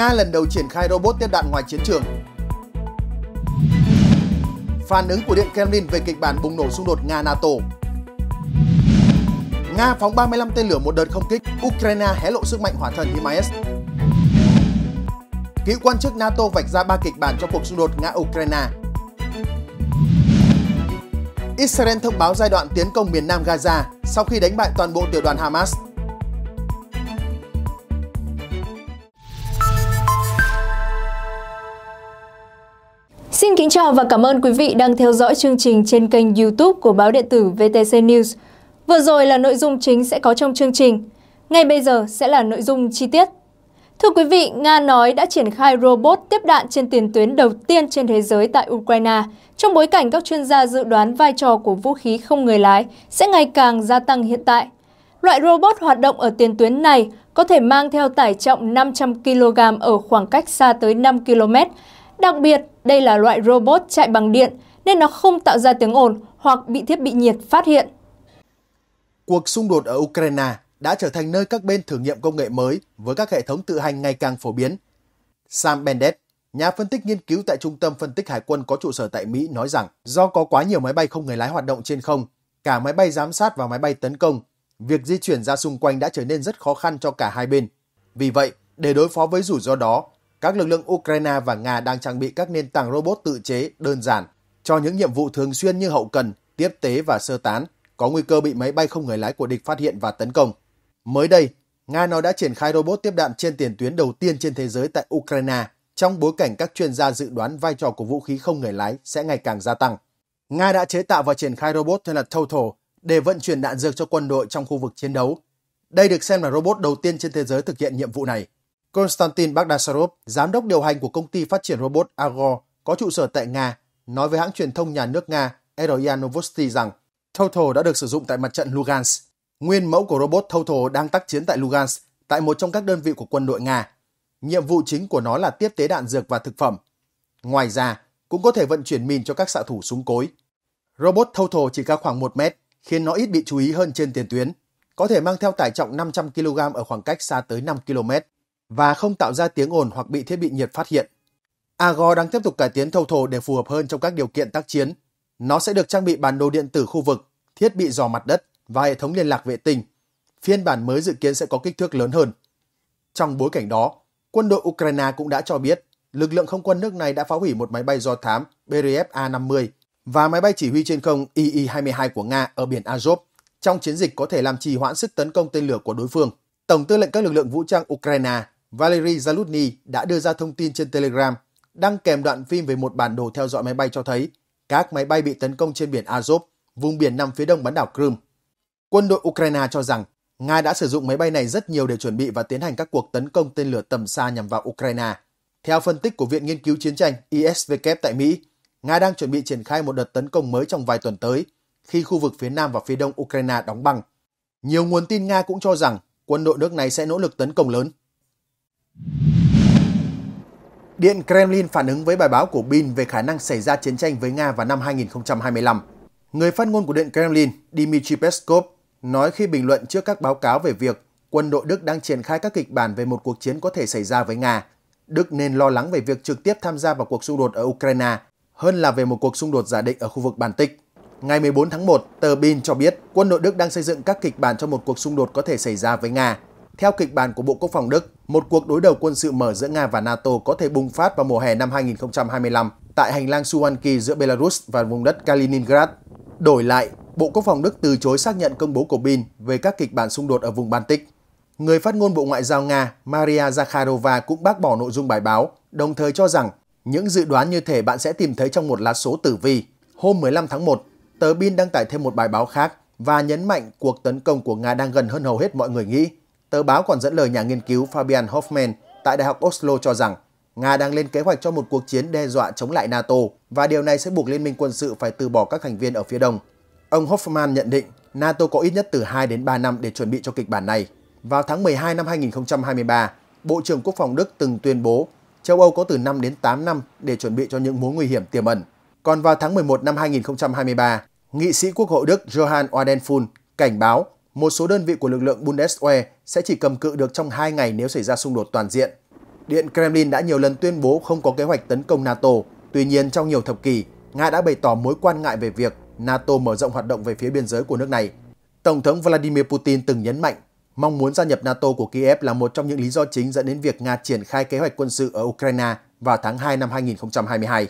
Nga lần đầu triển khai robot tiếp đạn ngoài chiến trường. Phản ứng của Điện Kremlin về kịch bản bùng nổ xung đột Nga-NATO. Nga phóng 35 tên lửa một đợt không kích, Ukraine hé lộ sức mạnh hỏa thần HIMARS. Cựu quan chức NATO vạch ra ba kịch bản cho cuộc xung đột Nga-Ukraine. Israel thông báo giai đoạn tiến công miền nam Gaza sau khi đánh bại toàn bộ tiểu đoàn Hamas. kính chào và cảm ơn quý vị đang theo dõi chương trình trên kênh YouTube của báo điện tử VTC News. Vừa rồi là nội dung chính sẽ có trong chương trình. Ngay bây giờ sẽ là nội dung chi tiết. Thưa quý vị, Nga nói đã triển khai robot tiếp đạn trên tiền tuyến đầu tiên trên thế giới tại Ukraine, trong bối cảnh các chuyên gia dự đoán vai trò của vũ khí không người lái sẽ ngày càng gia tăng hiện tại. Loại robot hoạt động ở tiền tuyến này có thể mang theo tải trọng 500 kg ở khoảng cách xa tới 5 km, Đặc biệt, đây là loại robot chạy bằng điện nên nó không tạo ra tiếng ồn hoặc bị thiết bị nhiệt phát hiện. Cuộc xung đột ở Ukraine đã trở thành nơi các bên thử nghiệm công nghệ mới với các hệ thống tự hành ngày càng phổ biến. Sam Bendet, nhà phân tích nghiên cứu tại Trung tâm Phân tích Hải quân có trụ sở tại Mỹ nói rằng do có quá nhiều máy bay không người lái hoạt động trên không, cả máy bay giám sát và máy bay tấn công, việc di chuyển ra xung quanh đã trở nên rất khó khăn cho cả hai bên. Vì vậy, để đối phó với rủi ro đó, các lực lượng Ukraine và Nga đang trang bị các nền tảng robot tự chế đơn giản cho những nhiệm vụ thường xuyên như hậu cần, tiếp tế và sơ tán, có nguy cơ bị máy bay không người lái của địch phát hiện và tấn công. Mới đây, Nga nói đã triển khai robot tiếp đạn trên tiền tuyến đầu tiên trên thế giới tại Ukraine trong bối cảnh các chuyên gia dự đoán vai trò của vũ khí không người lái sẽ ngày càng gia tăng. Nga đã chế tạo và triển khai robot tên là Total để vận chuyển đạn dược cho quân đội trong khu vực chiến đấu. Đây được xem là robot đầu tiên trên thế giới thực hiện nhiệm vụ này. Konstantin Bagdasarov, giám đốc điều hành của công ty phát triển robot Agor có trụ sở tại Nga, nói với hãng truyền thông nhà nước Nga RIA Novosti rằng Total đã được sử dụng tại mặt trận Lugansk. Nguyên mẫu của robot Total đang tác chiến tại Lugansk tại một trong các đơn vị của quân đội Nga. Nhiệm vụ chính của nó là tiếp tế đạn dược và thực phẩm. Ngoài ra, cũng có thể vận chuyển mìn cho các xạ thủ súng cối. Robot Total chỉ cao khoảng 1 mét, khiến nó ít bị chú ý hơn trên tiền tuyến. Có thể mang theo tải trọng 500 kg ở khoảng cách xa tới 5 km và không tạo ra tiếng ồn hoặc bị thiết bị nhiệt phát hiện. Agor đang tiếp tục cải tiến thâu thổ để phù hợp hơn trong các điều kiện tác chiến. Nó sẽ được trang bị bản đồ điện tử khu vực, thiết bị dò mặt đất và hệ thống liên lạc vệ tinh. Phiên bản mới dự kiến sẽ có kích thước lớn hơn. Trong bối cảnh đó, quân đội Ukraine cũng đã cho biết lực lượng không quân nước này đã phá hủy một máy bay do thám Beriev A-50 và máy bay chỉ huy trên không e e II-22 của Nga ở biển Azov trong chiến dịch có thể làm trì hoãn sức tấn công tên lửa của đối phương. Tổng tư lệnh các lực lượng vũ trang Ukraine Valery Zalutny đã đưa ra thông tin trên Telegram, đăng kèm đoạn phim về một bản đồ theo dõi máy bay cho thấy các máy bay bị tấn công trên biển Azov, vùng biển nằm phía đông bán đảo Crimea. Quân đội Ukraine cho rằng Nga đã sử dụng máy bay này rất nhiều để chuẩn bị và tiến hành các cuộc tấn công tên lửa tầm xa nhằm vào Ukraine. Theo phân tích của Viện Nghiên cứu Chiến tranh ISVK tại Mỹ, Nga đang chuẩn bị triển khai một đợt tấn công mới trong vài tuần tới, khi khu vực phía nam và phía đông Ukraine đóng băng. Nhiều nguồn tin Nga cũng cho rằng quân đội nước này sẽ nỗ lực tấn công lớn. Điện Kremlin phản ứng với bài báo của Bin về khả năng xảy ra chiến tranh với Nga vào năm 2025. Người phát ngôn của Điện Kremlin, Dmitry Peskov, nói khi bình luận trước các báo cáo về việc quân đội Đức đang triển khai các kịch bản về một cuộc chiến có thể xảy ra với Nga, Đức nên lo lắng về việc trực tiếp tham gia vào cuộc xung đột ở Ukraine hơn là về một cuộc xung đột giả định ở khu vực Baltic. Tích. Ngày 14 tháng 1, tờ Bin cho biết quân đội Đức đang xây dựng các kịch bản cho một cuộc xung đột có thể xảy ra với Nga. Theo kịch bản của Bộ Quốc phòng Đức, một cuộc đối đầu quân sự mở giữa Nga và NATO có thể bùng phát vào mùa hè năm 2025 tại hành lang Suwalki giữa Belarus và vùng đất Kaliningrad. Đổi lại, Bộ Quốc phòng Đức từ chối xác nhận công bố của Bin về các kịch bản xung đột ở vùng Baltic. Người phát ngôn Bộ Ngoại giao Nga Maria Zakharova cũng bác bỏ nội dung bài báo, đồng thời cho rằng những dự đoán như thể bạn sẽ tìm thấy trong một lá số tử vi. Hôm 15 tháng 1, tờ Bin đăng tải thêm một bài báo khác và nhấn mạnh cuộc tấn công của Nga đang gần hơn hầu hết mọi người nghĩ Tờ báo còn dẫn lời nhà nghiên cứu Fabian Hoffman tại Đại học Oslo cho rằng Nga đang lên kế hoạch cho một cuộc chiến đe dọa chống lại NATO và điều này sẽ buộc Liên minh quân sự phải từ bỏ các thành viên ở phía đông. Ông Hoffman nhận định NATO có ít nhất từ 2 đến 3 năm để chuẩn bị cho kịch bản này. Vào tháng 12 năm 2023, Bộ trưởng Quốc phòng Đức từng tuyên bố châu Âu có từ 5 đến 8 năm để chuẩn bị cho những mối nguy hiểm tiềm ẩn. Còn vào tháng 11 năm 2023, nghị sĩ Quốc hội Đức Johann Odenfund cảnh báo một số đơn vị của lực lượng Bundeswehr sẽ chỉ cầm cự được trong 2 ngày nếu xảy ra xung đột toàn diện. Điện Kremlin đã nhiều lần tuyên bố không có kế hoạch tấn công NATO, tuy nhiên trong nhiều thập kỷ, Nga đã bày tỏ mối quan ngại về việc NATO mở rộng hoạt động về phía biên giới của nước này. Tổng thống Vladimir Putin từng nhấn mạnh, mong muốn gia nhập NATO của Kiev là một trong những lý do chính dẫn đến việc Nga triển khai kế hoạch quân sự ở Ukraine vào tháng 2 năm 2022.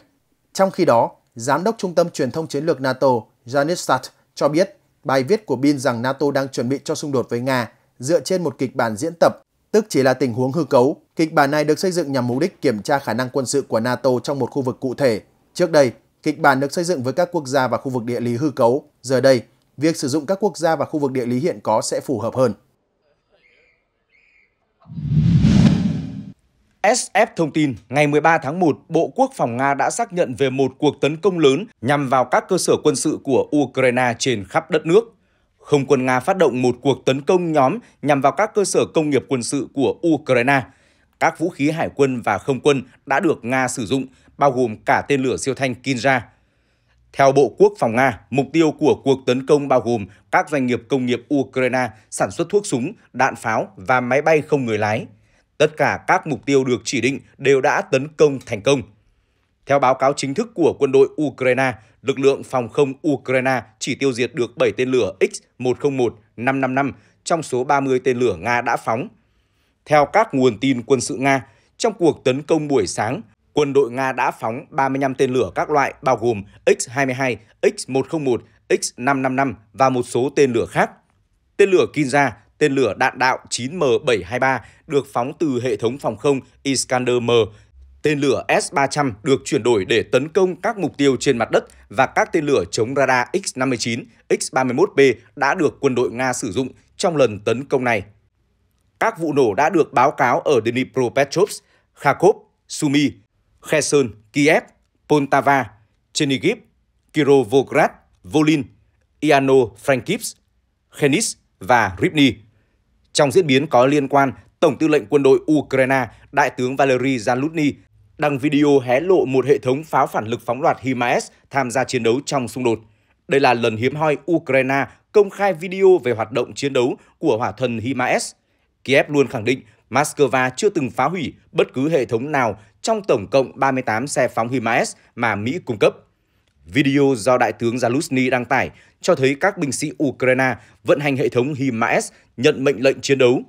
Trong khi đó, Giám đốc Trung tâm Truyền thông Chiến lược NATO Janis Stat cho biết Bài viết của Bin rằng NATO đang chuẩn bị cho xung đột với Nga dựa trên một kịch bản diễn tập, tức chỉ là tình huống hư cấu. Kịch bản này được xây dựng nhằm mục đích kiểm tra khả năng quân sự của NATO trong một khu vực cụ thể. Trước đây, kịch bản được xây dựng với các quốc gia và khu vực địa lý hư cấu. Giờ đây, việc sử dụng các quốc gia và khu vực địa lý hiện có sẽ phù hợp hơn. SF thông tin, ngày 13 tháng 1, Bộ Quốc phòng Nga đã xác nhận về một cuộc tấn công lớn nhằm vào các cơ sở quân sự của Ukraine trên khắp đất nước. Không quân Nga phát động một cuộc tấn công nhóm nhằm vào các cơ sở công nghiệp quân sự của Ukraine. Các vũ khí hải quân và không quân đã được Nga sử dụng, bao gồm cả tên lửa siêu thanh Kinja. Theo Bộ Quốc phòng Nga, mục tiêu của cuộc tấn công bao gồm các doanh nghiệp công nghiệp Ukraine sản xuất thuốc súng, đạn pháo và máy bay không người lái – Tất cả các mục tiêu được chỉ định đều đã tấn công thành công. Theo báo cáo chính thức của quân đội Ukraine, lực lượng phòng không Ukraine chỉ tiêu diệt được 7 tên lửa X-101 555 trong số 30 tên lửa Nga đã phóng. Theo các nguồn tin quân sự Nga, trong cuộc tấn công buổi sáng, quân đội Nga đã phóng 35 tên lửa các loại bao gồm X-22, X-101, X-555 và một số tên lửa khác. Tên lửa Kinza tên lửa đạn đạo 9M723 được phóng từ hệ thống phòng không Iskander-M. Tên lửa S-300 được chuyển đổi để tấn công các mục tiêu trên mặt đất và các tên lửa chống radar X-59, X-31B đã được quân đội Nga sử dụng trong lần tấn công này. Các vụ nổ đã được báo cáo ở Dnipropetrovsk, Kharkov, Sumy, Kherson, Kiev, Poltava, Chernigiv, Kirovograd, Volin, Iano-Frankivsk, Khenis và Rivne. Trong diễn biến có liên quan, Tổng tư lệnh quân đội Ukraine, Đại tướng Valery Zaluzny đăng video hé lộ một hệ thống pháo phản lực phóng loạt HIMARS tham gia chiến đấu trong xung đột. Đây là lần hiếm hoi Ukraine công khai video về hoạt động chiến đấu của hỏa thần HIMARS. Kiev luôn khẳng định Moscow chưa từng phá hủy bất cứ hệ thống nào trong tổng cộng 38 xe phóng HIMARS mà Mỹ cung cấp. Video do Đại tướng Zaluzny đăng tải cho thấy các binh sĩ Ukraine vận hành hệ thống HIMARS nhận mệnh lệnh chiến đấu.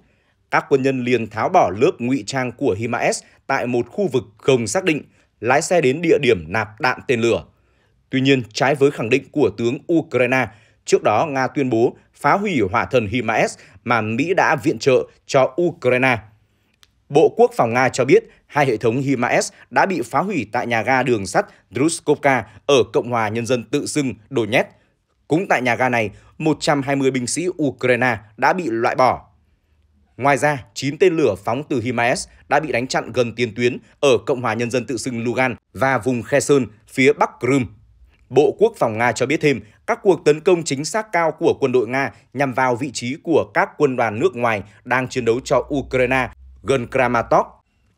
Các quân nhân liền tháo bỏ lớp ngụy trang của HIMARS tại một khu vực không xác định, lái xe đến địa điểm nạp đạn tên lửa. Tuy nhiên, trái với khẳng định của tướng Ukraine, trước đó Nga tuyên bố phá hủy hỏa thần HIMARS mà Mỹ đã viện trợ cho Ukraine. Bộ Quốc phòng Nga cho biết hai hệ thống HIMARS đã bị phá hủy tại nhà ga đường sắt Druskovka ở Cộng hòa Nhân dân tự xưng Donetsk. Cũng tại nhà ga này, 120 binh sĩ Ukraine đã bị loại bỏ. Ngoài ra, 9 tên lửa phóng từ HIMARS đã bị đánh chặn gần tiền tuyến ở Cộng hòa Nhân dân tự xưng Lugan và vùng Kherson phía Bắc Crimea. Bộ Quốc phòng Nga cho biết thêm, các cuộc tấn công chính xác cao của quân đội Nga nhằm vào vị trí của các quân đoàn nước ngoài đang chiến đấu cho Ukraine gần Kramatorsk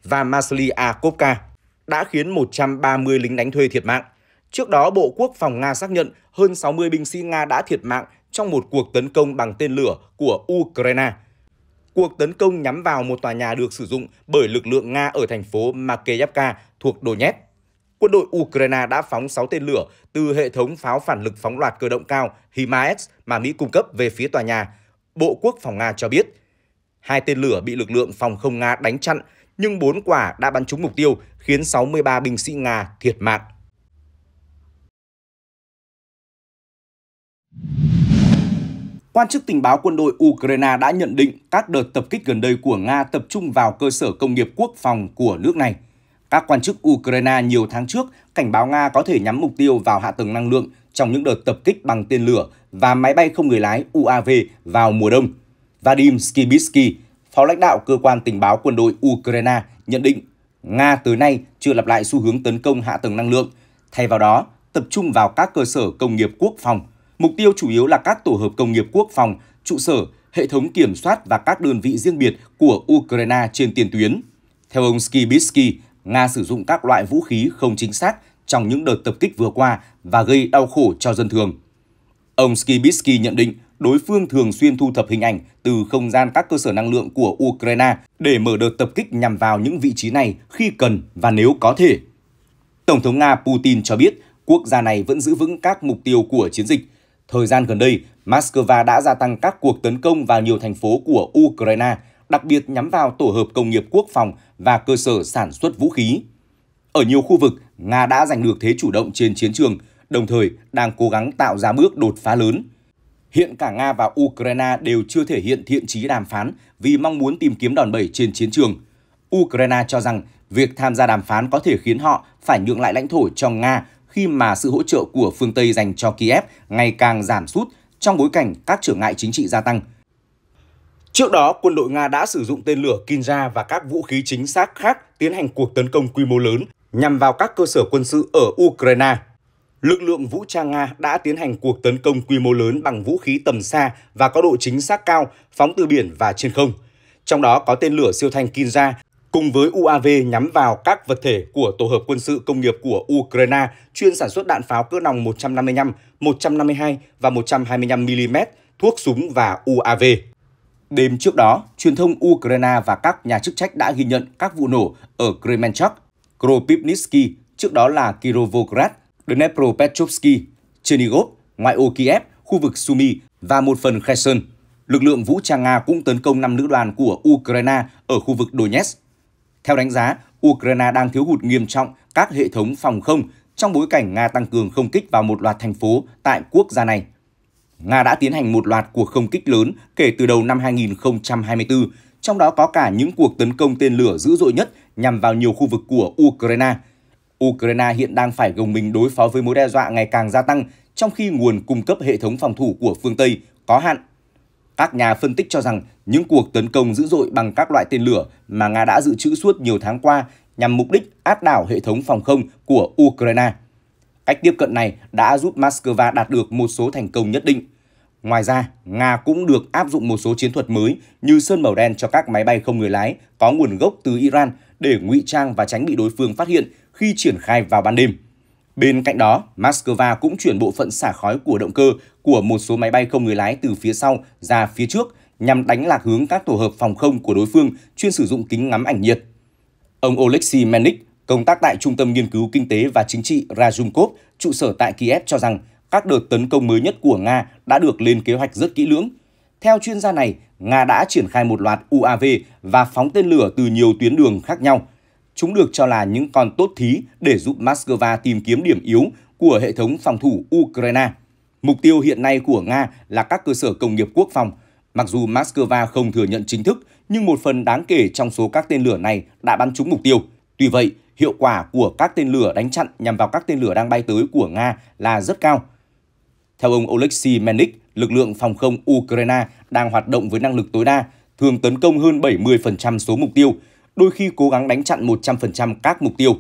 và Masliakovka đã khiến 130 lính đánh thuê thiệt mạng. Trước đó, Bộ Quốc phòng Nga xác nhận hơn 60 binh sĩ Nga đã thiệt mạng trong một cuộc tấn công bằng tên lửa của Ukraine. Cuộc tấn công nhắm vào một tòa nhà được sử dụng bởi lực lượng Nga ở thành phố Makeyevka thuộc Donetsk. Quân đội Ukraine đã phóng 6 tên lửa từ hệ thống pháo phản lực phóng loạt cơ động cao HIMARS mà Mỹ cung cấp về phía tòa nhà, Bộ Quốc phòng Nga cho biết. Hai tên lửa bị lực lượng phòng không Nga đánh chặn, nhưng bốn quả đã bắn trúng mục tiêu, khiến 63 binh sĩ Nga thiệt mạng. Quan chức tình báo quân đội Ukraine đã nhận định các đợt tập kích gần đây của Nga tập trung vào cơ sở công nghiệp quốc phòng của nước này. Các quan chức Ukraine nhiều tháng trước cảnh báo Nga có thể nhắm mục tiêu vào hạ tầng năng lượng trong những đợt tập kích bằng tên lửa và máy bay không người lái UAV vào mùa đông. Vadim Skibisky, phó lãnh đạo cơ quan tình báo quân đội Ukraine, nhận định Nga tới nay chưa lặp lại xu hướng tấn công hạ tầng năng lượng, thay vào đó tập trung vào các cơ sở công nghiệp quốc phòng Mục tiêu chủ yếu là các tổ hợp công nghiệp quốc phòng, trụ sở, hệ thống kiểm soát và các đơn vị riêng biệt của Ukraine trên tiền tuyến. Theo ông Skibisky, Nga sử dụng các loại vũ khí không chính xác trong những đợt tập kích vừa qua và gây đau khổ cho dân thường. Ông Skibisky nhận định đối phương thường xuyên thu thập hình ảnh từ không gian các cơ sở năng lượng của Ukraine để mở đợt tập kích nhằm vào những vị trí này khi cần và nếu có thể. Tổng thống Nga Putin cho biết quốc gia này vẫn giữ vững các mục tiêu của chiến dịch, Thời gian gần đây, Moscow đã gia tăng các cuộc tấn công vào nhiều thành phố của Ukraine, đặc biệt nhắm vào tổ hợp công nghiệp quốc phòng và cơ sở sản xuất vũ khí. Ở nhiều khu vực, Nga đã giành được thế chủ động trên chiến trường, đồng thời đang cố gắng tạo ra bước đột phá lớn. Hiện cả Nga và Ukraine đều chưa thể hiện thiện trí đàm phán vì mong muốn tìm kiếm đòn bẩy trên chiến trường. Ukraine cho rằng việc tham gia đàm phán có thể khiến họ phải nhượng lại lãnh thổ cho Nga khi mà sự hỗ trợ của phương Tây dành cho Kiev ngày càng giảm sút trong bối cảnh các trở ngại chính trị gia tăng. Trước đó, quân đội Nga đã sử dụng tên lửa Kinja và các vũ khí chính xác khác tiến hành cuộc tấn công quy mô lớn nhằm vào các cơ sở quân sự ở Ukraine. Lực lượng vũ trang Nga đã tiến hành cuộc tấn công quy mô lớn bằng vũ khí tầm xa và có độ chính xác cao, phóng từ biển và trên không. Trong đó có tên lửa siêu thanh Kinza cùng với UAV nhắm vào các vật thể của tổ hợp quân sự công nghiệp của Ukraine chuyên sản xuất đạn pháo cỡ nòng 155, 152 và 125mm, thuốc súng và UAV. Đêm trước đó, truyền thông Ukraine và các nhà chức trách đã ghi nhận các vụ nổ ở Kremenchuk, Kropivnitsky, trước đó là Kirovograd, Dnepropetrovsky, Chernigov, ngoại ô Kiev, khu vực Sumy và một phần Kherson. Lực lượng vũ trang Nga cũng tấn công năm nữ đoàn của Ukraine ở khu vực Donetsk theo đánh giá, Ukraine đang thiếu hụt nghiêm trọng các hệ thống phòng không trong bối cảnh Nga tăng cường không kích vào một loạt thành phố tại quốc gia này. Nga đã tiến hành một loạt cuộc không kích lớn kể từ đầu năm 2024, trong đó có cả những cuộc tấn công tên lửa dữ dội nhất nhằm vào nhiều khu vực của Ukraine. Ukraine hiện đang phải gồng mình đối phó với mối đe dọa ngày càng gia tăng, trong khi nguồn cung cấp hệ thống phòng thủ của phương Tây có hạn các nhà phân tích cho rằng những cuộc tấn công dữ dội bằng các loại tên lửa mà Nga đã dự trữ suốt nhiều tháng qua nhằm mục đích áp đảo hệ thống phòng không của Ukraine. Cách tiếp cận này đã giúp Moscow đạt được một số thành công nhất định. Ngoài ra, Nga cũng được áp dụng một số chiến thuật mới như sơn màu đen cho các máy bay không người lái có nguồn gốc từ Iran để ngụy trang và tránh bị đối phương phát hiện khi triển khai vào ban đêm. Bên cạnh đó, Moscow cũng chuyển bộ phận xả khói của động cơ của một số máy bay không người lái từ phía sau ra phía trước nhằm đánh lạc hướng các tổ hợp phòng không của đối phương chuyên sử dụng kính ngắm ảnh nhiệt. Ông Oleksiy Menik, công tác tại Trung tâm Nghiên cứu Kinh tế và Chính trị Razumkov, trụ sở tại Kiev cho rằng các đợt tấn công mới nhất của Nga đã được lên kế hoạch rất kỹ lưỡng. Theo chuyên gia này, Nga đã triển khai một loạt UAV và phóng tên lửa từ nhiều tuyến đường khác nhau – Chúng được cho là những con tốt thí để giúp Moscow tìm kiếm điểm yếu của hệ thống phòng thủ Ukraine. Mục tiêu hiện nay của Nga là các cơ sở công nghiệp quốc phòng. Mặc dù Moscow không thừa nhận chính thức, nhưng một phần đáng kể trong số các tên lửa này đã bắn trúng mục tiêu. Tuy vậy, hiệu quả của các tên lửa đánh chặn nhằm vào các tên lửa đang bay tới của Nga là rất cao. Theo ông Oleksiy Menik, lực lượng phòng không Ukraine đang hoạt động với năng lực tối đa, thường tấn công hơn 70% số mục tiêu, đôi khi cố gắng đánh chặn 100% các mục tiêu.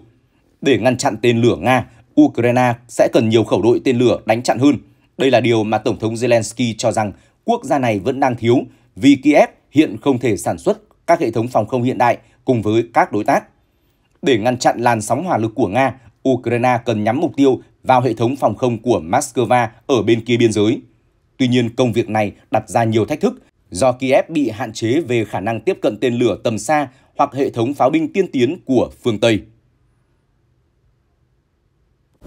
Để ngăn chặn tên lửa Nga, Ukraine sẽ cần nhiều khẩu đội tên lửa đánh chặn hơn. Đây là điều mà Tổng thống Zelensky cho rằng quốc gia này vẫn đang thiếu vì Kiev hiện không thể sản xuất các hệ thống phòng không hiện đại cùng với các đối tác. Để ngăn chặn làn sóng hỏa lực của Nga, Ukraine cần nhắm mục tiêu vào hệ thống phòng không của Moscow ở bên kia biên giới. Tuy nhiên, công việc này đặt ra nhiều thách thức do Kiev bị hạn chế về khả năng tiếp cận tên lửa tầm xa hoặc hệ thống pháo binh tiên tiến của phương Tây.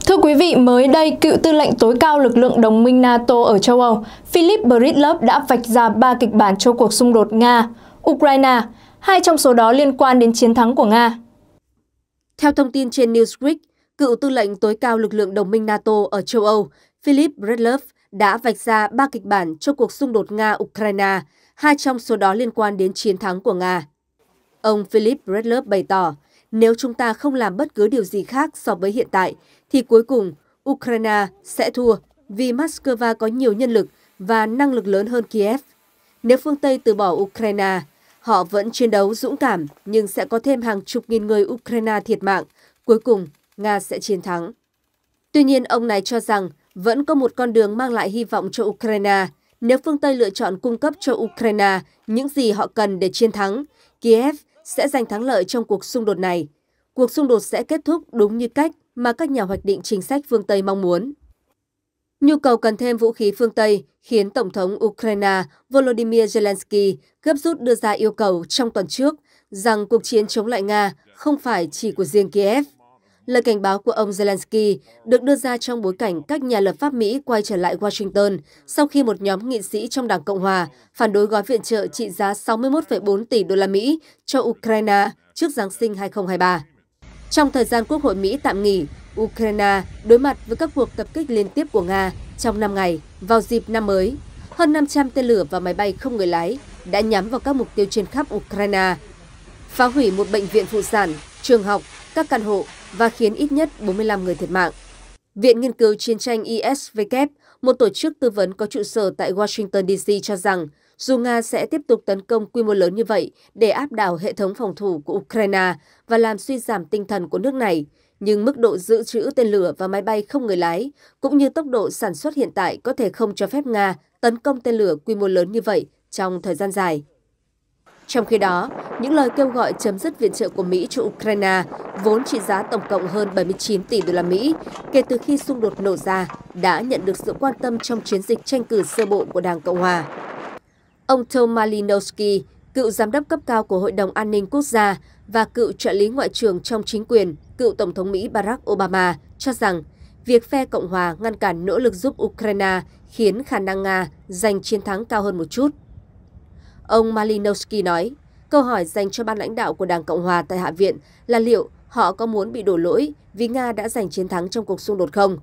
Thưa quý vị, mới đây, cựu tư lệnh tối cao lực lượng đồng minh NATO ở châu Âu, Philip Bridlov đã vạch ra ba kịch bản cho cuộc xung đột Nga-Ukraine, hai trong số đó liên quan đến chiến thắng của Nga. Theo thông tin trên Newsweek, cựu tư lệnh tối cao lực lượng đồng minh NATO ở châu Âu, Philip Bredlov đã vạch ra ba kịch bản cho cuộc xung đột Nga-Ukraine, hai trong số đó liên quan đến chiến thắng của Nga. Ông Philip Redlove bày tỏ, nếu chúng ta không làm bất cứ điều gì khác so với hiện tại, thì cuối cùng Ukraine sẽ thua vì Moscow có nhiều nhân lực và năng lực lớn hơn Kiev. Nếu phương Tây từ bỏ Ukraine, họ vẫn chiến đấu dũng cảm nhưng sẽ có thêm hàng chục nghìn người Ukraine thiệt mạng. Cuối cùng, Nga sẽ chiến thắng. Tuy nhiên, ông này cho rằng vẫn có một con đường mang lại hy vọng cho Ukraine. Nếu phương Tây lựa chọn cung cấp cho Ukraine những gì họ cần để chiến thắng, Kiev sẽ giành thắng lợi trong cuộc xung đột này. Cuộc xung đột sẽ kết thúc đúng như cách mà các nhà hoạch định chính sách phương Tây mong muốn. Nhu cầu cần thêm vũ khí phương Tây khiến Tổng thống Ukraine Volodymyr Zelensky gấp rút đưa ra yêu cầu trong tuần trước rằng cuộc chiến chống lại Nga không phải chỉ của riêng Kiev. Lời cảnh báo của ông Zelensky được đưa ra trong bối cảnh các nhà lập pháp Mỹ quay trở lại Washington sau khi một nhóm nghị sĩ trong Đảng Cộng hòa phản đối gói viện trợ trị giá 61,4 tỷ đô la Mỹ cho Ukraine trước Giáng sinh 2023. Trong thời gian Quốc hội Mỹ tạm nghỉ, Ukraine đối mặt với các cuộc tập kích liên tiếp của Nga trong 5 ngày vào dịp năm mới. Hơn 500 tên lửa và máy bay không người lái đã nhắm vào các mục tiêu trên khắp Ukraine, phá hủy một bệnh viện phụ sản, trường học các căn hộ và khiến ít nhất 45 người thiệt mạng. Viện Nghiên cứu Chiến tranh ISW, một tổ chức tư vấn có trụ sở tại Washington DC cho rằng dù Nga sẽ tiếp tục tấn công quy mô lớn như vậy để áp đảo hệ thống phòng thủ của Ukraine và làm suy giảm tinh thần của nước này, nhưng mức độ dự trữ tên lửa và máy bay không người lái, cũng như tốc độ sản xuất hiện tại có thể không cho phép Nga tấn công tên lửa quy mô lớn như vậy trong thời gian dài. Trong khi đó, những lời kêu gọi chấm dứt viện trợ của Mỹ cho Ukraine vốn trị giá tổng cộng hơn 79 tỷ đô la Mỹ kể từ khi xung đột nổ ra đã nhận được sự quan tâm trong chiến dịch tranh cử sơ bộ của Đảng Cộng hòa. Ông Tom Malinowski, cựu giám đốc cấp cao của Hội đồng An ninh Quốc gia và cựu trợ lý ngoại trưởng trong chính quyền, cựu Tổng thống Mỹ Barack Obama, cho rằng việc phe Cộng hòa ngăn cản nỗ lực giúp Ukraine khiến khả năng Nga giành chiến thắng cao hơn một chút. Ông Malinowski nói, câu hỏi dành cho ban lãnh đạo của Đảng Cộng Hòa tại Hạ viện là liệu họ có muốn bị đổ lỗi vì Nga đã giành chiến thắng trong cuộc xung đột không?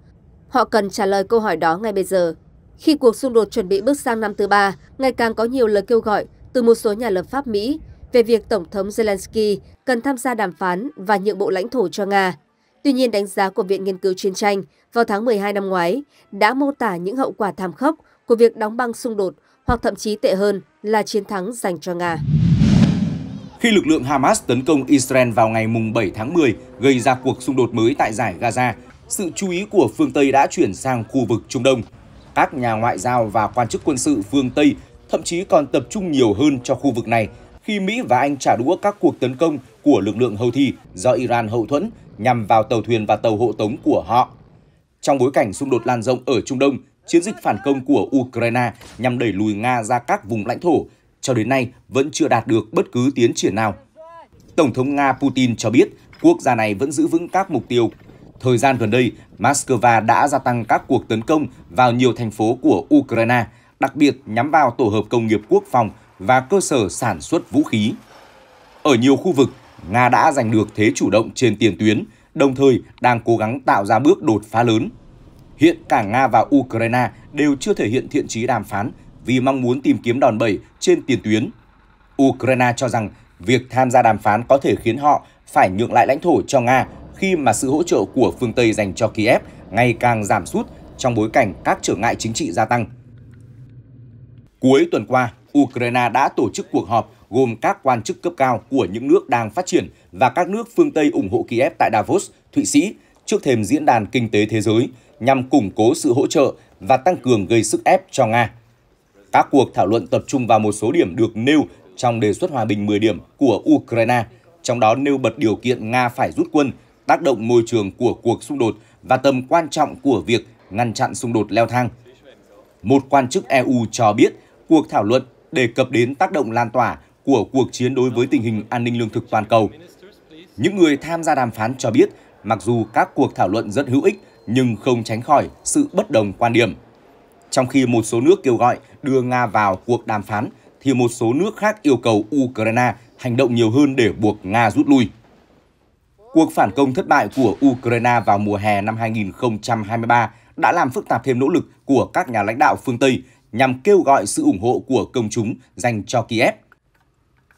Họ cần trả lời câu hỏi đó ngay bây giờ. Khi cuộc xung đột chuẩn bị bước sang năm thứ ba, ngày càng có nhiều lời kêu gọi từ một số nhà lập pháp Mỹ về việc Tổng thống Zelensky cần tham gia đàm phán và nhượng bộ lãnh thổ cho Nga. Tuy nhiên, đánh giá của Viện Nghiên cứu Chiến tranh vào tháng 12 năm ngoái đã mô tả những hậu quả thảm khốc của việc đóng băng xung đột hoặc thậm chí tệ hơn là chiến thắng dành cho Nga. Khi lực lượng Hamas tấn công Israel vào ngày 7 tháng 10, gây ra cuộc xung đột mới tại giải Gaza, sự chú ý của phương Tây đã chuyển sang khu vực Trung Đông. Các nhà ngoại giao và quan chức quân sự phương Tây thậm chí còn tập trung nhiều hơn cho khu vực này khi Mỹ và Anh trả đũa các cuộc tấn công của lực lượng hầu thi do Iran hậu thuẫn nhằm vào tàu thuyền và tàu hộ tống của họ. Trong bối cảnh xung đột lan rộng ở Trung Đông, chiến dịch phản công của Ukraine nhằm đẩy lùi Nga ra các vùng lãnh thổ, cho đến nay vẫn chưa đạt được bất cứ tiến triển nào. Tổng thống Nga Putin cho biết quốc gia này vẫn giữ vững các mục tiêu. Thời gian gần đây, Moscow đã gia tăng các cuộc tấn công vào nhiều thành phố của Ukraine, đặc biệt nhắm vào tổ hợp công nghiệp quốc phòng và cơ sở sản xuất vũ khí. Ở nhiều khu vực, Nga đã giành được thế chủ động trên tiền tuyến, đồng thời đang cố gắng tạo ra bước đột phá lớn Hiện cả Nga và Ukraine đều chưa thể hiện thiện chí đàm phán vì mong muốn tìm kiếm đòn bẩy trên tiền tuyến. Ukraine cho rằng việc tham gia đàm phán có thể khiến họ phải nhượng lại lãnh thổ cho Nga khi mà sự hỗ trợ của phương Tây dành cho Kiev ngày càng giảm sút trong bối cảnh các trở ngại chính trị gia tăng. Cuối tuần qua, Ukraine đã tổ chức cuộc họp gồm các quan chức cấp cao của những nước đang phát triển và các nước phương Tây ủng hộ Kiev tại Davos, Thụy Sĩ, trước thềm Diễn đàn Kinh tế Thế giới nhằm củng cố sự hỗ trợ và tăng cường gây sức ép cho Nga. Các cuộc thảo luận tập trung vào một số điểm được nêu trong đề xuất hòa bình 10 điểm của Ukraine, trong đó nêu bật điều kiện Nga phải rút quân, tác động môi trường của cuộc xung đột và tầm quan trọng của việc ngăn chặn xung đột leo thang. Một quan chức EU cho biết cuộc thảo luận đề cập đến tác động lan tỏa của cuộc chiến đối với tình hình an ninh lương thực toàn cầu. Những người tham gia đàm phán cho biết, mặc dù các cuộc thảo luận rất hữu ích nhưng không tránh khỏi sự bất đồng quan điểm. Trong khi một số nước kêu gọi đưa Nga vào cuộc đàm phán, thì một số nước khác yêu cầu Ukraine hành động nhiều hơn để buộc Nga rút lui. Cuộc phản công thất bại của Ukraine vào mùa hè năm 2023 đã làm phức tạp thêm nỗ lực của các nhà lãnh đạo phương Tây nhằm kêu gọi sự ủng hộ của công chúng dành cho Kiev.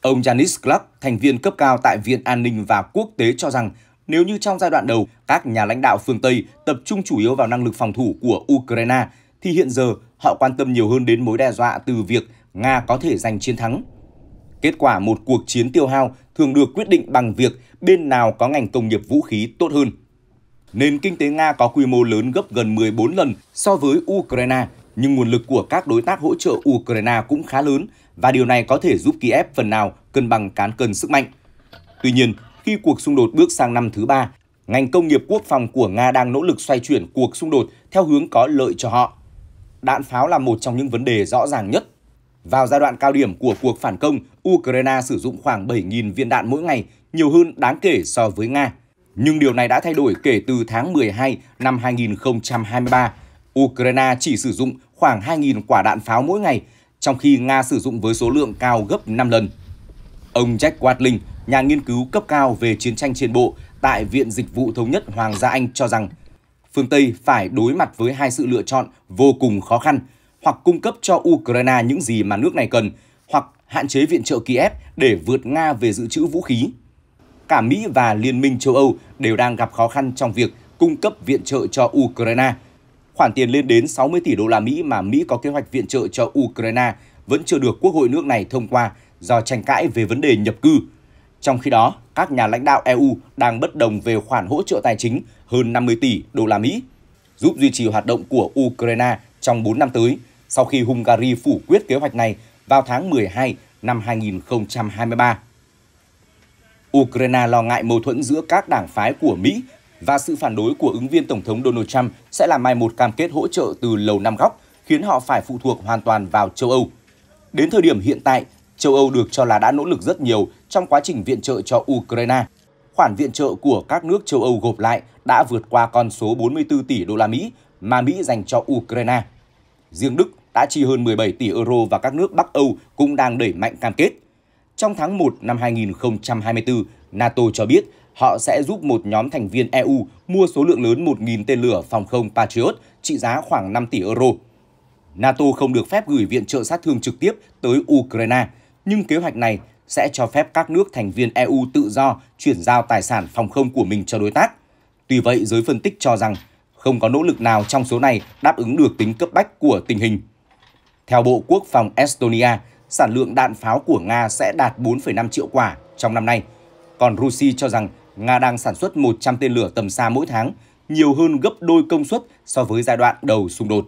Ông Janis Clark, thành viên cấp cao tại Viện An ninh và Quốc tế cho rằng nếu như trong giai đoạn đầu, các nhà lãnh đạo phương Tây tập trung chủ yếu vào năng lực phòng thủ của Ukraine, thì hiện giờ họ quan tâm nhiều hơn đến mối đe dọa từ việc Nga có thể giành chiến thắng. Kết quả một cuộc chiến tiêu hao thường được quyết định bằng việc bên nào có ngành công nghiệp vũ khí tốt hơn. Nền kinh tế Nga có quy mô lớn gấp gần 14 lần so với Ukraine, nhưng nguồn lực của các đối tác hỗ trợ Ukraine cũng khá lớn và điều này có thể giúp Kiev phần nào cân bằng cán cân sức mạnh. Tuy nhiên, khi cuộc xung đột bước sang năm thứ ba. Ngành công nghiệp quốc phòng của Nga đang nỗ lực xoay chuyển cuộc xung đột theo hướng có lợi cho họ. Đạn pháo là một trong những vấn đề rõ ràng nhất. Vào giai đoạn cao điểm của cuộc phản công, Ukraine sử dụng khoảng 7.000 viên đạn mỗi ngày, nhiều hơn đáng kể so với Nga. Nhưng điều này đã thay đổi kể từ tháng 12 năm 2023. Ukraine chỉ sử dụng khoảng 2.000 quả đạn pháo mỗi ngày, trong khi Nga sử dụng với số lượng cao gấp 5 lần. Ông Jack Watling, nhà nghiên cứu cấp cao về chiến tranh trên bộ tại Viện Dịch vụ Thống nhất Hoàng gia Anh cho rằng phương Tây phải đối mặt với hai sự lựa chọn vô cùng khó khăn hoặc cung cấp cho Ukraine những gì mà nước này cần hoặc hạn chế viện trợ Kiev để vượt Nga về dự trữ vũ khí. Cả Mỹ và Liên minh châu Âu đều đang gặp khó khăn trong việc cung cấp viện trợ cho Ukraine. Khoản tiền lên đến 60 tỷ đô la Mỹ mà Mỹ có kế hoạch viện trợ cho Ukraine vẫn chưa được Quốc hội nước này thông qua do tranh cãi về vấn đề nhập cư – trong khi đó, các nhà lãnh đạo EU đang bất đồng về khoản hỗ trợ tài chính hơn 50 tỷ đô la Mỹ giúp duy trì hoạt động của Ukraine trong 4 năm tới, sau khi Hungary phủ quyết kế hoạch này vào tháng 12 năm 2023. Ukraine lo ngại mâu thuẫn giữa các đảng phái của Mỹ và sự phản đối của ứng viên Tổng thống Donald Trump sẽ làm mai một cam kết hỗ trợ từ Lầu Năm Góc, khiến họ phải phụ thuộc hoàn toàn vào châu Âu. Đến thời điểm hiện tại, Châu Âu được cho là đã nỗ lực rất nhiều trong quá trình viện trợ cho Ukraine. Khoản viện trợ của các nước châu Âu gộp lại đã vượt qua con số 44 tỷ đô la Mỹ mà Mỹ dành cho Ukraine. Riêng Đức đã chi hơn 17 tỷ euro và các nước Bắc Âu cũng đang đẩy mạnh cam kết. Trong tháng 1 năm 2024, NATO cho biết họ sẽ giúp một nhóm thành viên EU mua số lượng lớn 1.000 tên lửa phòng không Patriot trị giá khoảng 5 tỷ euro. NATO không được phép gửi viện trợ sát thương trực tiếp tới Ukraine, nhưng kế hoạch này sẽ cho phép các nước thành viên EU tự do chuyển giao tài sản phòng không của mình cho đối tác. Tuy vậy, giới phân tích cho rằng không có nỗ lực nào trong số này đáp ứng được tính cấp bách của tình hình. Theo Bộ Quốc phòng Estonia, sản lượng đạn pháo của Nga sẽ đạt 4,5 triệu quả trong năm nay. Còn Russia cho rằng Nga đang sản xuất 100 tên lửa tầm xa mỗi tháng, nhiều hơn gấp đôi công suất so với giai đoạn đầu xung đột.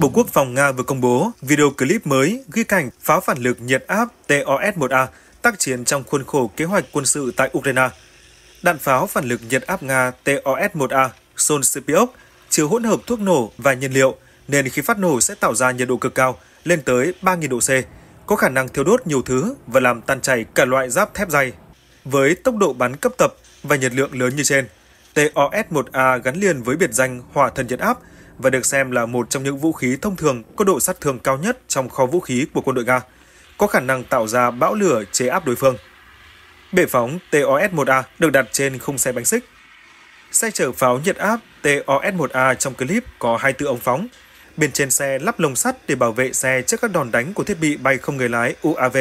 Bộ Quốc phòng Nga vừa công bố video clip mới ghi cảnh pháo phản lực nhiệt áp TOS-1A tác chiến trong khuôn khổ kế hoạch quân sự tại Ukraine. Đạn pháo phản lực nhiệt áp Nga TOS-1A Solsipiok chứa hỗn hợp thuốc nổ và nhiên liệu, nên khi phát nổ sẽ tạo ra nhiệt độ cực cao, lên tới 3.000 độ C, có khả năng thiêu đốt nhiều thứ và làm tan chảy cả loại giáp thép dày. Với tốc độ bắn cấp tập và nhiệt lượng lớn như trên, TOS-1A gắn liền với biệt danh hỏa thần nhiệt áp – và được xem là một trong những vũ khí thông thường có độ sát thương cao nhất trong kho vũ khí của quân đội Nga, có khả năng tạo ra bão lửa chế áp đối phương. Bệ phóng TOS-1A được đặt trên khung xe bánh xích. Xe chở pháo nhiệt áp TOS-1A trong clip có 24 ống phóng. Bên trên xe lắp lồng sắt để bảo vệ xe trước các đòn đánh của thiết bị bay không người lái UAV.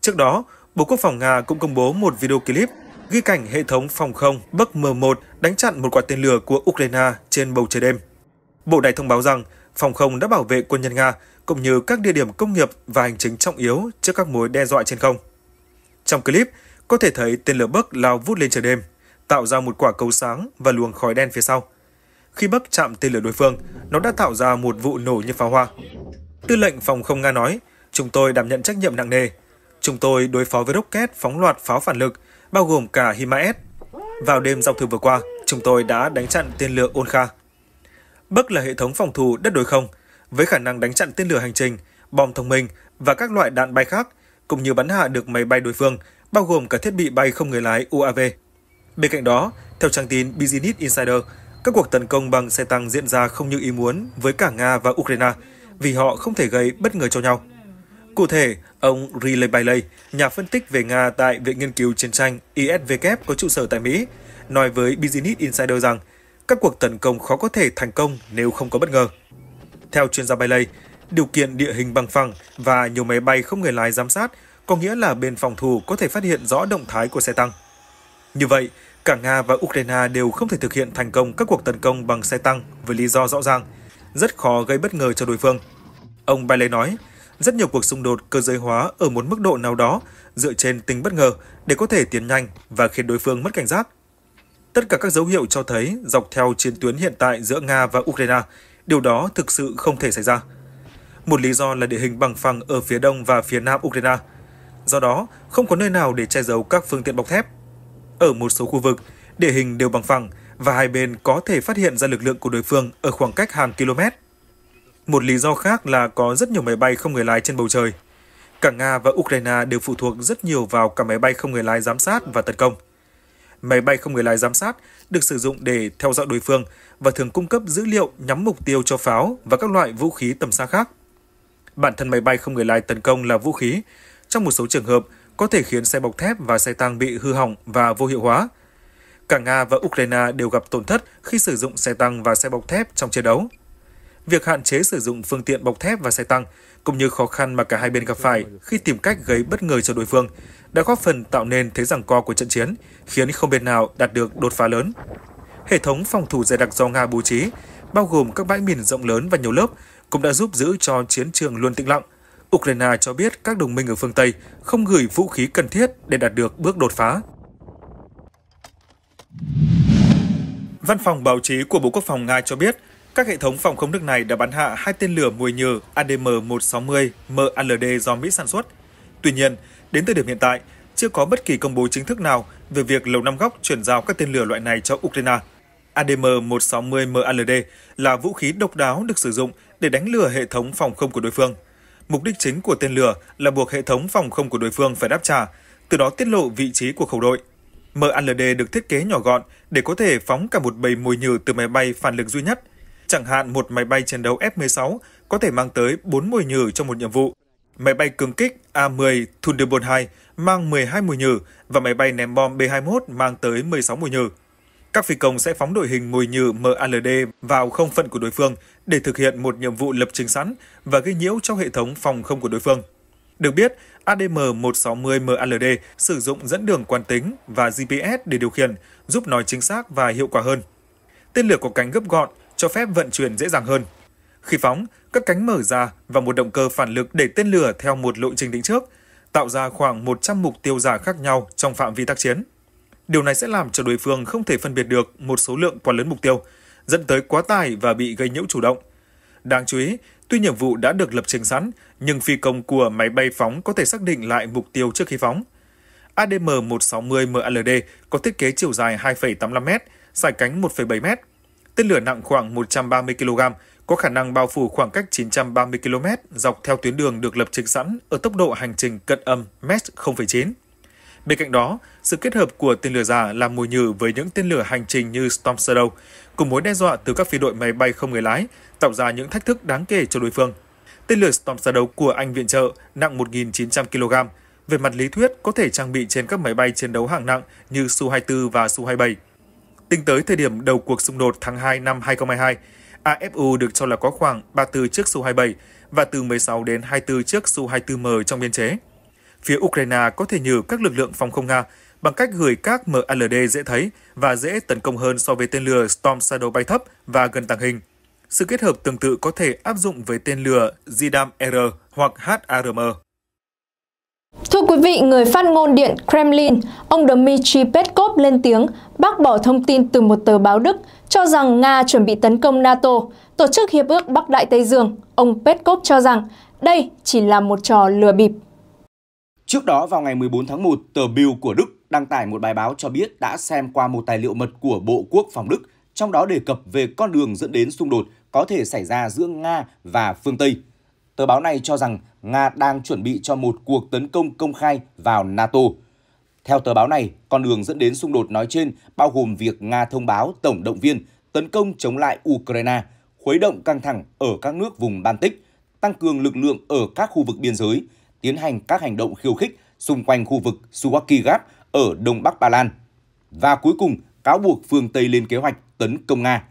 Trước đó, Bộ Quốc phòng Nga cũng công bố một video clip ghi cảnh hệ thống phòng không Bắc M1 đánh chặn một quả tên lửa của Ukraine trên bầu trời đêm. Bộ này thông báo rằng phòng không đã bảo vệ quân nhân Nga cũng như các địa điểm công nghiệp và hành chính trọng yếu trước các mối đe dọa trên không. Trong clip, có thể thấy tên lửa Bắc lao vút lên trời đêm, tạo ra một quả cầu sáng và luồng khói đen phía sau. Khi Bắc chạm tên lửa đối phương, nó đã tạo ra một vụ nổ như pháo hoa. Tư lệnh phòng không Nga nói, chúng tôi đảm nhận trách nhiệm nặng nề. Chúng tôi đối phó với rocket phóng loạt pháo phản lực, bao gồm cả HIMARS. Vào đêm giao thừa vừa qua, chúng tôi đã đánh chặn tên lửa Olkha Bắc là hệ thống phòng thủ đất đối không với khả năng đánh chặn tên lửa hành trình, bom thông minh và các loại đạn bay khác, cũng như bắn hạ được máy bay đối phương, bao gồm cả thiết bị bay không người lái UAV. Bên cạnh đó, theo trang tin Business Insider, các cuộc tấn công bằng xe tăng diễn ra không như ý muốn với cả Nga và Ukraine vì họ không thể gây bất ngờ cho nhau. Cụ thể, ông Riley Bailey, nhà phân tích về Nga tại Viện Nghiên cứu Chiến tranh ISW có trụ sở tại Mỹ, nói với Business Insider rằng các cuộc tấn công khó có thể thành công nếu không có bất ngờ. Theo chuyên gia bay lây, điều kiện địa hình bằng phẳng và nhiều máy bay không người lái giám sát có nghĩa là bên phòng thủ có thể phát hiện rõ động thái của xe tăng. Như vậy, cả Nga và Ukraine đều không thể thực hiện thành công các cuộc tấn công bằng xe tăng với lý do rõ ràng, rất khó gây bất ngờ cho đối phương. Ông Bailey nói, rất nhiều cuộc xung đột cơ giới hóa ở một mức độ nào đó dựa trên tính bất ngờ để có thể tiến nhanh và khiến đối phương mất cảnh giác. Tất cả các dấu hiệu cho thấy dọc theo chiến tuyến hiện tại giữa Nga và Ukraine, điều đó thực sự không thể xảy ra. Một lý do là địa hình bằng phẳng ở phía đông và phía nam Ukraine. Do đó, không có nơi nào để che giấu các phương tiện bọc thép. Ở một số khu vực, địa hình đều bằng phẳng và hai bên có thể phát hiện ra lực lượng của đối phương ở khoảng cách hàng km. Một lý do khác là có rất nhiều máy bay không người lái trên bầu trời. Cả Nga và Ukraine đều phụ thuộc rất nhiều vào cả máy bay không người lái giám sát và tấn công máy bay không người lái giám sát được sử dụng để theo dõi đối phương và thường cung cấp dữ liệu nhắm mục tiêu cho pháo và các loại vũ khí tầm xa khác. Bản thân máy bay không người lái tấn công là vũ khí, trong một số trường hợp có thể khiến xe bọc thép và xe tăng bị hư hỏng và vô hiệu hóa. Cả Nga và Ukraine đều gặp tổn thất khi sử dụng xe tăng và xe bọc thép trong chiến đấu việc hạn chế sử dụng phương tiện bọc thép và xe tăng, cũng như khó khăn mà cả hai bên gặp phải khi tìm cách gây bất ngờ cho đối phương, đã góp phần tạo nên thế giằng co của trận chiến, khiến không bên nào đạt được đột phá lớn. Hệ thống phòng thủ dày đặc do Nga bố trí, bao gồm các bãi mìn rộng lớn và nhiều lớp, cũng đã giúp giữ cho chiến trường luôn tĩnh lặng. Ukraine cho biết các đồng minh ở phương Tây không gửi vũ khí cần thiết để đạt được bước đột phá. Văn phòng báo chí của Bộ Quốc phòng Nga cho biết, các hệ thống phòng không nước này đã bắn hạ hai tên lửa mùi nhừ ADM-160 MALD do Mỹ sản xuất. Tuy nhiên, đến thời điểm hiện tại, chưa có bất kỳ công bố chính thức nào về việc Lầu Năm Góc chuyển giao các tên lửa loại này cho Ukraine. ADM-160 MALD là vũ khí độc đáo được sử dụng để đánh lừa hệ thống phòng không của đối phương. Mục đích chính của tên lửa là buộc hệ thống phòng không của đối phương phải đáp trả, từ đó tiết lộ vị trí của khẩu đội. MALD được thiết kế nhỏ gọn để có thể phóng cả một bầy mồi nhử từ máy bay phản lực duy nhất – Chẳng hạn một máy bay chiến đấu F-16 có thể mang tới 4 mồi nhử trong một nhiệm vụ. Máy bay cường kích A-10 Thunderbolt 2 mang 12 mồi nhử và máy bay ném bom B-21 mang tới 16 mồi nhử. Các phi công sẽ phóng đội hình mồi nhử MALD vào không phận của đối phương để thực hiện một nhiệm vụ lập trình sẵn và gây nhiễu trong hệ thống phòng không của đối phương. Được biết, ADM-160MLD sử dụng dẫn đường quan tính và GPS để điều khiển, giúp nói chính xác và hiệu quả hơn. Tên lửa có cánh gấp gọn, cho phép vận chuyển dễ dàng hơn. Khi phóng, các cánh mở ra và một động cơ phản lực để tên lửa theo một lộ trình định trước, tạo ra khoảng 100 mục tiêu giả khác nhau trong phạm vi tác chiến. Điều này sẽ làm cho đối phương không thể phân biệt được một số lượng quá lớn mục tiêu, dẫn tới quá tải và bị gây nhiễu chủ động. Đáng chú ý, tuy nhiệm vụ đã được lập trình sẵn, nhưng phi công của máy bay phóng có thể xác định lại mục tiêu trước khi phóng. ADM-160 MLD có thiết kế chiều dài 2,85m, dài cánh 1,7m Tên lửa nặng khoảng 130 kg, có khả năng bao phủ khoảng cách 930 km dọc theo tuyến đường được lập trình sẵn ở tốc độ hành trình cận âm Mach 0,9. Bên cạnh đó, sự kết hợp của tên lửa giả làm mùi nhử với những tên lửa hành trình như Storm Shadow cùng mối đe dọa từ các phi đội máy bay không người lái, tạo ra những thách thức đáng kể cho đối phương. Tên lửa Storm Shadow của Anh viện trợ nặng 1.900 kg, về mặt lý thuyết có thể trang bị trên các máy bay chiến đấu hạng nặng như Su-24 và Su-27. Tính tới thời điểm đầu cuộc xung đột tháng 2 năm 2022, AFU được cho là có khoảng 34 chiếc Su-27 và từ 16 đến 24 chiếc Su-24M trong biên chế. Phía Ukraine có thể nhờ các lực lượng phòng không Nga bằng cách gửi các MLD dễ thấy và dễ tấn công hơn so với tên lửa Storm Shadow bay thấp và gần tàng hình. Sự kết hợp tương tự có thể áp dụng với tên lửa Zidam R hoặc HARM. Thưa quý vị, người phát ngôn Điện Kremlin, ông Dmitry Peskov lên tiếng bác bỏ thông tin từ một tờ báo Đức cho rằng Nga chuẩn bị tấn công NATO, tổ chức Hiệp ước Bắc Đại Tây Dương. Ông Peskov cho rằng đây chỉ là một trò lừa bịp. Trước đó vào ngày 14 tháng 1, tờ Bild của Đức đăng tải một bài báo cho biết đã xem qua một tài liệu mật của Bộ Quốc phòng Đức, trong đó đề cập về con đường dẫn đến xung đột có thể xảy ra giữa Nga và phương Tây. Tờ báo này cho rằng Nga đang chuẩn bị cho một cuộc tấn công công khai vào NATO. Theo tờ báo này, con đường dẫn đến xung đột nói trên bao gồm việc Nga thông báo tổng động viên tấn công chống lại Ukraine, khuấy động căng thẳng ở các nước vùng Baltic, tăng cường lực lượng ở các khu vực biên giới, tiến hành các hành động khiêu khích xung quanh khu vực Suwaki Gap ở Đông Bắc Ba Lan. Và cuối cùng, cáo buộc phương Tây lên kế hoạch tấn công Nga.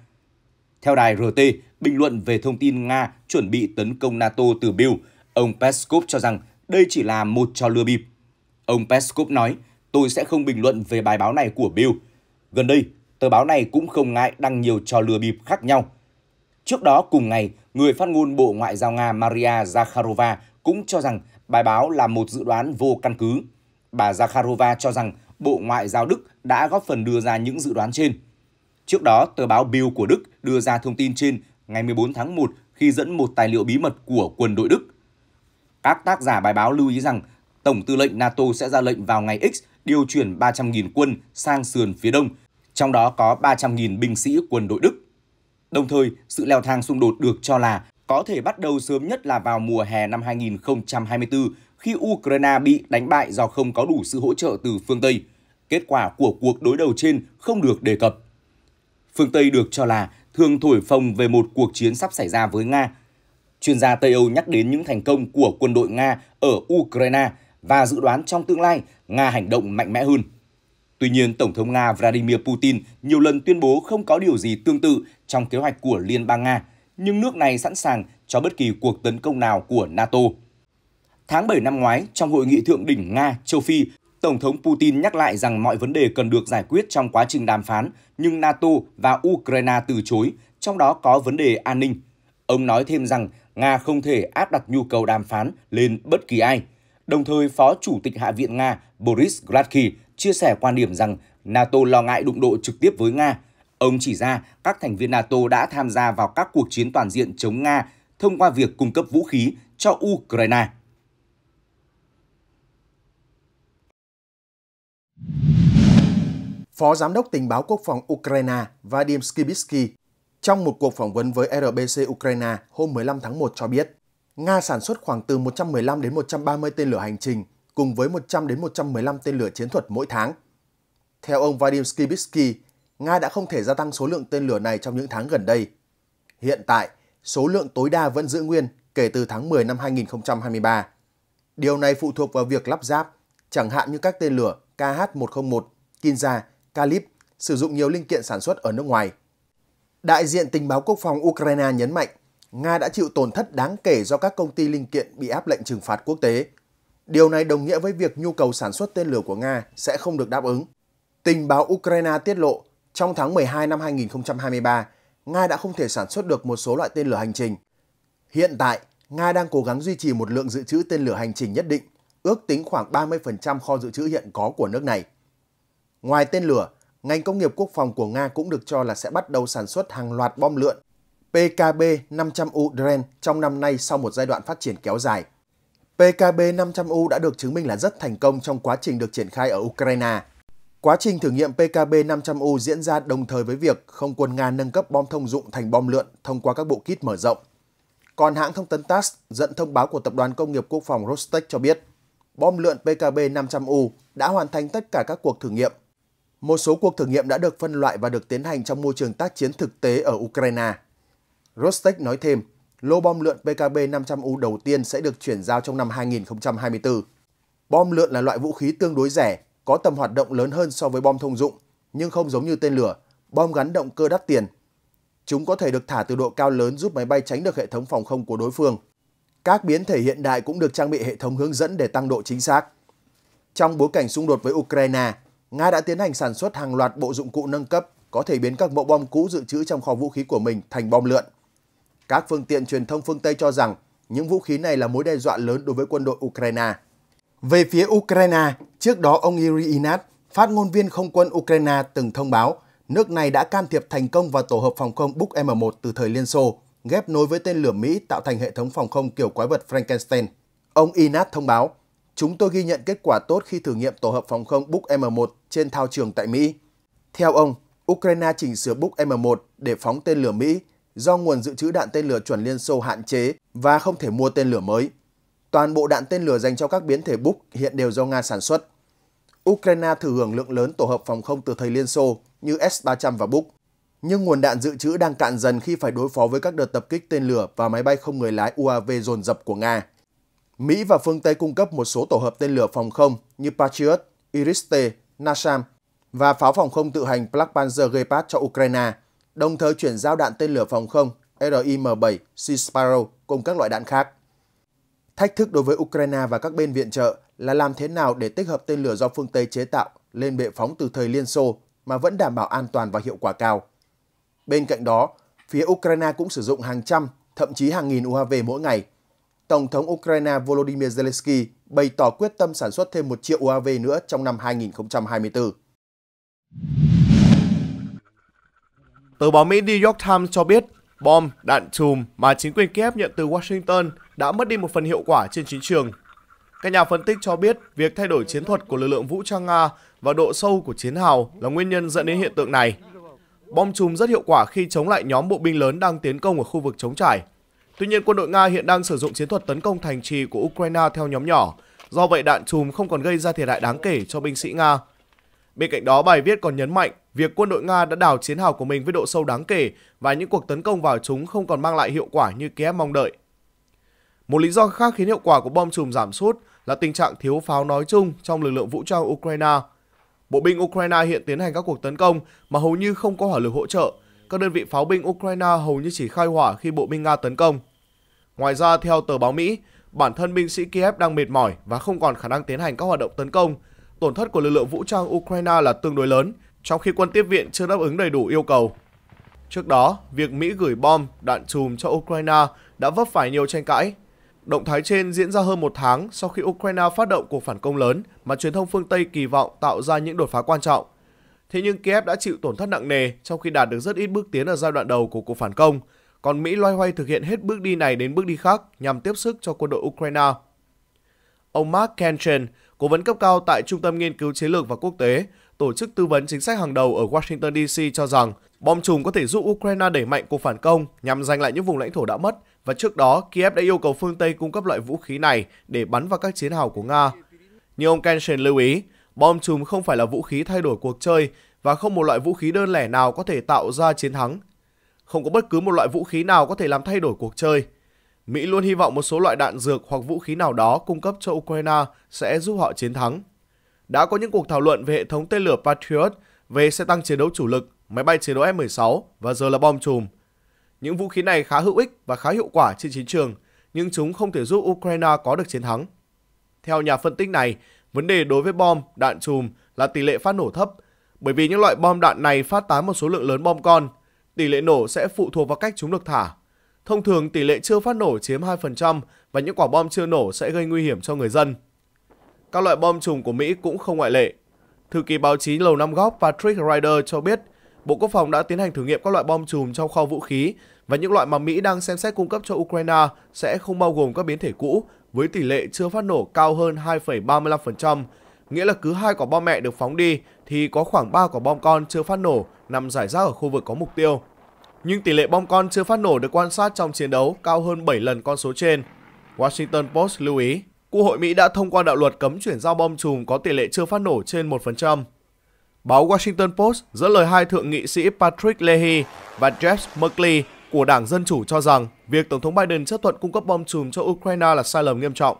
Theo đài RT, bình luận về thông tin Nga chuẩn bị tấn công NATO từ Bill, Ông Peskov cho rằng đây chỉ là một trò lừa bịp. Ông Peskov nói, tôi sẽ không bình luận về bài báo này của Bill. Gần đây, tờ báo này cũng không ngại đăng nhiều trò lừa bịp khác nhau. Trước đó cùng ngày, người phát ngôn Bộ Ngoại giao Nga Maria Zakharova cũng cho rằng bài báo là một dự đoán vô căn cứ. Bà Zakharova cho rằng Bộ Ngoại giao Đức đã góp phần đưa ra những dự đoán trên. Trước đó, tờ báo Bill của Đức đưa ra thông tin trên ngày 14 tháng 1 khi dẫn một tài liệu bí mật của quân đội Đức các tác giả bài báo lưu ý rằng Tổng tư lệnh NATO sẽ ra lệnh vào ngày X điều chuyển 300.000 quân sang sườn phía đông, trong đó có 300.000 binh sĩ quân đội Đức. Đồng thời, sự leo thang xung đột được cho là có thể bắt đầu sớm nhất là vào mùa hè năm 2024 khi Ukraine bị đánh bại do không có đủ sự hỗ trợ từ phương Tây. Kết quả của cuộc đối đầu trên không được đề cập. Phương Tây được cho là thường thổi phồng về một cuộc chiến sắp xảy ra với Nga Chuyên gia Tây Âu nhắc đến những thành công của quân đội Nga ở Ukraine và dự đoán trong tương lai Nga hành động mạnh mẽ hơn. Tuy nhiên, Tổng thống Nga Vladimir Putin nhiều lần tuyên bố không có điều gì tương tự trong kế hoạch của Liên bang Nga, nhưng nước này sẵn sàng cho bất kỳ cuộc tấn công nào của NATO. Tháng 7 năm ngoái, trong hội nghị thượng đỉnh Nga-Châu Phi, Tổng thống Putin nhắc lại rằng mọi vấn đề cần được giải quyết trong quá trình đàm phán, nhưng NATO và Ukraine từ chối, trong đó có vấn đề an ninh. Ông nói thêm rằng Nga không thể áp đặt nhu cầu đàm phán lên bất kỳ ai. Đồng thời, Phó Chủ tịch Hạ viện Nga Boris Gladky chia sẻ quan điểm rằng NATO lo ngại đụng độ trực tiếp với Nga. Ông chỉ ra các thành viên NATO đã tham gia vào các cuộc chiến toàn diện chống Nga thông qua việc cung cấp vũ khí cho Ukraine. Phó Giám đốc Tình báo Quốc phòng Ukraine Vadim Skibitsky trong một cuộc phỏng vấn với RBC Ukraine hôm 15 tháng 1 cho biết, Nga sản xuất khoảng từ 115 đến 130 tên lửa hành trình cùng với 100 đến 115 tên lửa chiến thuật mỗi tháng. Theo ông Vadim Skibitsky, Nga đã không thể gia tăng số lượng tên lửa này trong những tháng gần đây. Hiện tại, số lượng tối đa vẫn giữ nguyên kể từ tháng 10 năm 2023. Điều này phụ thuộc vào việc lắp ráp, chẳng hạn như các tên lửa KH-101, Kinza, Kalib sử dụng nhiều linh kiện sản xuất ở nước ngoài. Đại diện tình báo quốc phòng Ukraine nhấn mạnh, Nga đã chịu tổn thất đáng kể do các công ty linh kiện bị áp lệnh trừng phạt quốc tế. Điều này đồng nghĩa với việc nhu cầu sản xuất tên lửa của Nga sẽ không được đáp ứng. Tình báo Ukraine tiết lộ, trong tháng 12 năm 2023, Nga đã không thể sản xuất được một số loại tên lửa hành trình. Hiện tại, Nga đang cố gắng duy trì một lượng dự trữ tên lửa hành trình nhất định, ước tính khoảng 30% kho dự trữ hiện có của nước này. Ngoài tên lửa, ngành công nghiệp quốc phòng của Nga cũng được cho là sẽ bắt đầu sản xuất hàng loạt bom lượn PKB-500U Dren trong năm nay sau một giai đoạn phát triển kéo dài. PKB-500U đã được chứng minh là rất thành công trong quá trình được triển khai ở Ukraine. Quá trình thử nghiệm PKB-500U diễn ra đồng thời với việc không quân Nga nâng cấp bom thông dụng thành bom lượn thông qua các bộ kit mở rộng. Còn hãng thông tấn TASS dẫn thông báo của Tập đoàn Công nghiệp Quốc phòng Rostec cho biết, bom lượn PKB-500U đã hoàn thành tất cả các cuộc thử nghiệm một số cuộc thử nghiệm đã được phân loại và được tiến hành trong môi trường tác chiến thực tế ở Ukraine. Rostec nói thêm, lô bom lượn PKB 500U đầu tiên sẽ được chuyển giao trong năm 2024. Bom lượn là loại vũ khí tương đối rẻ, có tầm hoạt động lớn hơn so với bom thông dụng, nhưng không giống như tên lửa, bom gắn động cơ đắt tiền. Chúng có thể được thả từ độ cao lớn giúp máy bay tránh được hệ thống phòng không của đối phương. Các biến thể hiện đại cũng được trang bị hệ thống hướng dẫn để tăng độ chính xác. Trong bối cảnh xung đột với Ukraine, Nga đã tiến hành sản xuất hàng loạt bộ dụng cụ nâng cấp có thể biến các mẫu bom cũ dự trữ trong kho vũ khí của mình thành bom lượn. Các phương tiện truyền thông phương Tây cho rằng những vũ khí này là mối đe dọa lớn đối với quân đội Ukraine. Về phía Ukraine, trước đó ông Yuri Inat, phát ngôn viên không quân Ukraine từng thông báo nước này đã can thiệp thành công vào tổ hợp phòng không Buk M1 từ thời Liên Xô, ghép nối với tên lửa Mỹ tạo thành hệ thống phòng không kiểu quái vật Frankenstein. Ông Inat thông báo, chúng tôi ghi nhận kết quả tốt khi thử nghiệm tổ hợp phòng không Buk M1 trên thao trường tại Mỹ. Theo ông, Ukraine chỉnh sửa Buk M1 để phóng tên lửa Mỹ do nguồn dự trữ đạn tên lửa chuẩn Liên Xô hạn chế và không thể mua tên lửa mới. Toàn bộ đạn tên lửa dành cho các biến thể Buk hiện đều do Nga sản xuất. Ukraine thử hưởng lượng lớn tổ hợp phòng không từ thời Liên Xô như S-300 và Buk, nhưng nguồn đạn dự trữ đang cạn dần khi phải đối phó với các đợt tập kích tên lửa và máy bay không người lái UAV dồn dập của Nga. Mỹ và phương Tây cung cấp một số tổ hợp tên lửa phòng không như Patriot, Iris-T, NASAM và pháo phòng không tự hành Black Panther Gepard cho Ukraine, đồng thời chuyển giao đạn tên lửa phòng không RIM-7 Sea Sparrow cùng các loại đạn khác. Thách thức đối với Ukraine và các bên viện trợ là làm thế nào để tích hợp tên lửa do phương Tây chế tạo lên bệ phóng từ thời Liên Xô mà vẫn đảm bảo an toàn và hiệu quả cao. Bên cạnh đó, phía Ukraine cũng sử dụng hàng trăm, thậm chí hàng nghìn UAV mỗi ngày – Tổng thống Ukraine Volodymyr Zelensky bày tỏ quyết tâm sản xuất thêm 1 triệu UAV nữa trong năm 2024. Tờ báo Mỹ New York Times cho biết, bom, đạn chùm mà chính quyền Kiev nhận từ Washington đã mất đi một phần hiệu quả trên chiến trường. Các nhà phân tích cho biết việc thay đổi chiến thuật của lực lượng vũ trang Nga và độ sâu của chiến hào là nguyên nhân dẫn đến hiện tượng này. Bom chùm rất hiệu quả khi chống lại nhóm bộ binh lớn đang tiến công ở khu vực chống trải Tuy nhiên, quân đội Nga hiện đang sử dụng chiến thuật tấn công thành trì của Ukraine theo nhóm nhỏ, do vậy đạn chùm không còn gây ra thiệt hại đáng kể cho binh sĩ Nga. Bên cạnh đó, bài viết còn nhấn mạnh việc quân đội Nga đã đào chiến hào của mình với độ sâu đáng kể và những cuộc tấn công vào chúng không còn mang lại hiệu quả như Kiev mong đợi. Một lý do khác khiến hiệu quả của bom chùm giảm sút là tình trạng thiếu pháo nói chung trong lực lượng vũ trang Ukraine. Bộ binh Ukraine hiện tiến hành các cuộc tấn công mà hầu như không có hỏa lực hỗ trợ, các đơn vị pháo binh Ukraine hầu như chỉ khai hỏa khi bộ binh Nga tấn công. Ngoài ra, theo tờ báo Mỹ, bản thân binh sĩ Kiev đang mệt mỏi và không còn khả năng tiến hành các hoạt động tấn công. Tổn thất của lực lượng vũ trang Ukraine là tương đối lớn, trong khi quân tiếp viện chưa đáp ứng đầy đủ yêu cầu. Trước đó, việc Mỹ gửi bom, đạn chùm cho Ukraine đã vấp phải nhiều tranh cãi. Động thái trên diễn ra hơn một tháng sau khi Ukraine phát động cuộc phản công lớn mà truyền thông phương Tây kỳ vọng tạo ra những đột phá quan trọng. Thế nhưng Kiev đã chịu tổn thất nặng nề trong khi đạt được rất ít bước tiến ở giai đoạn đầu của cuộc phản công, còn Mỹ loay hoay thực hiện hết bước đi này đến bước đi khác nhằm tiếp sức cho quân đội Ukraine. Ông Mark Kenchen, cố vấn cấp cao tại Trung tâm Nghiên cứu Chiến lược và Quốc tế, tổ chức tư vấn chính sách hàng đầu ở Washington DC cho rằng bom chùm có thể giúp Ukraine đẩy mạnh cuộc phản công nhằm giành lại những vùng lãnh thổ đã mất và trước đó Kiev đã yêu cầu phương Tây cung cấp loại vũ khí này để bắn vào các chiến hào của Nga. Như ông Kenshin lưu ý, Bom chùm không phải là vũ khí thay đổi cuộc chơi và không một loại vũ khí đơn lẻ nào có thể tạo ra chiến thắng. Không có bất cứ một loại vũ khí nào có thể làm thay đổi cuộc chơi. Mỹ luôn hy vọng một số loại đạn dược hoặc vũ khí nào đó cung cấp cho Ukraine sẽ giúp họ chiến thắng. Đã có những cuộc thảo luận về hệ thống tên lửa Patriot, về xe tăng chiến đấu chủ lực, máy bay chiến đấu F-16 và giờ là bom chùm. Những vũ khí này khá hữu ích và khá hiệu quả trên chiến trường, nhưng chúng không thể giúp Ukraine có được chiến thắng. Theo nhà phân tích này, Vấn đề đối với bom, đạn chùm là tỷ lệ phát nổ thấp, bởi vì những loại bom đạn này phát tán một số lượng lớn bom con, tỷ lệ nổ sẽ phụ thuộc vào cách chúng được thả. Thông thường tỷ lệ chưa phát nổ chiếm 2% và những quả bom chưa nổ sẽ gây nguy hiểm cho người dân. Các loại bom chùm của Mỹ cũng không ngoại lệ. Thư ký báo chí Lầu Năm Góc Patrick Ryder cho biết, Bộ Quốc phòng đã tiến hành thử nghiệm các loại bom chùm trong kho vũ khí và những loại mà Mỹ đang xem xét cung cấp cho Ukraine sẽ không bao gồm các biến thể cũ với tỷ lệ chưa phát nổ cao hơn 2,35%, nghĩa là cứ hai quả bom mẹ được phóng đi thì có khoảng 3 quả bom con chưa phát nổ nằm giải rác ở khu vực có mục tiêu. Nhưng tỷ lệ bom con chưa phát nổ được quan sát trong chiến đấu cao hơn 7 lần con số trên. Washington Post lưu ý, Quốc hội Mỹ đã thông qua đạo luật cấm chuyển giao bom chùm có tỷ lệ chưa phát nổ trên 1%. Báo Washington Post dẫn lời hai thượng nghị sĩ Patrick Leahy và Jeff Merkley của Đảng Dân Chủ cho rằng việc Tổng thống Biden chấp thuận cung cấp bom chùm cho Ukraine là sai lầm nghiêm trọng.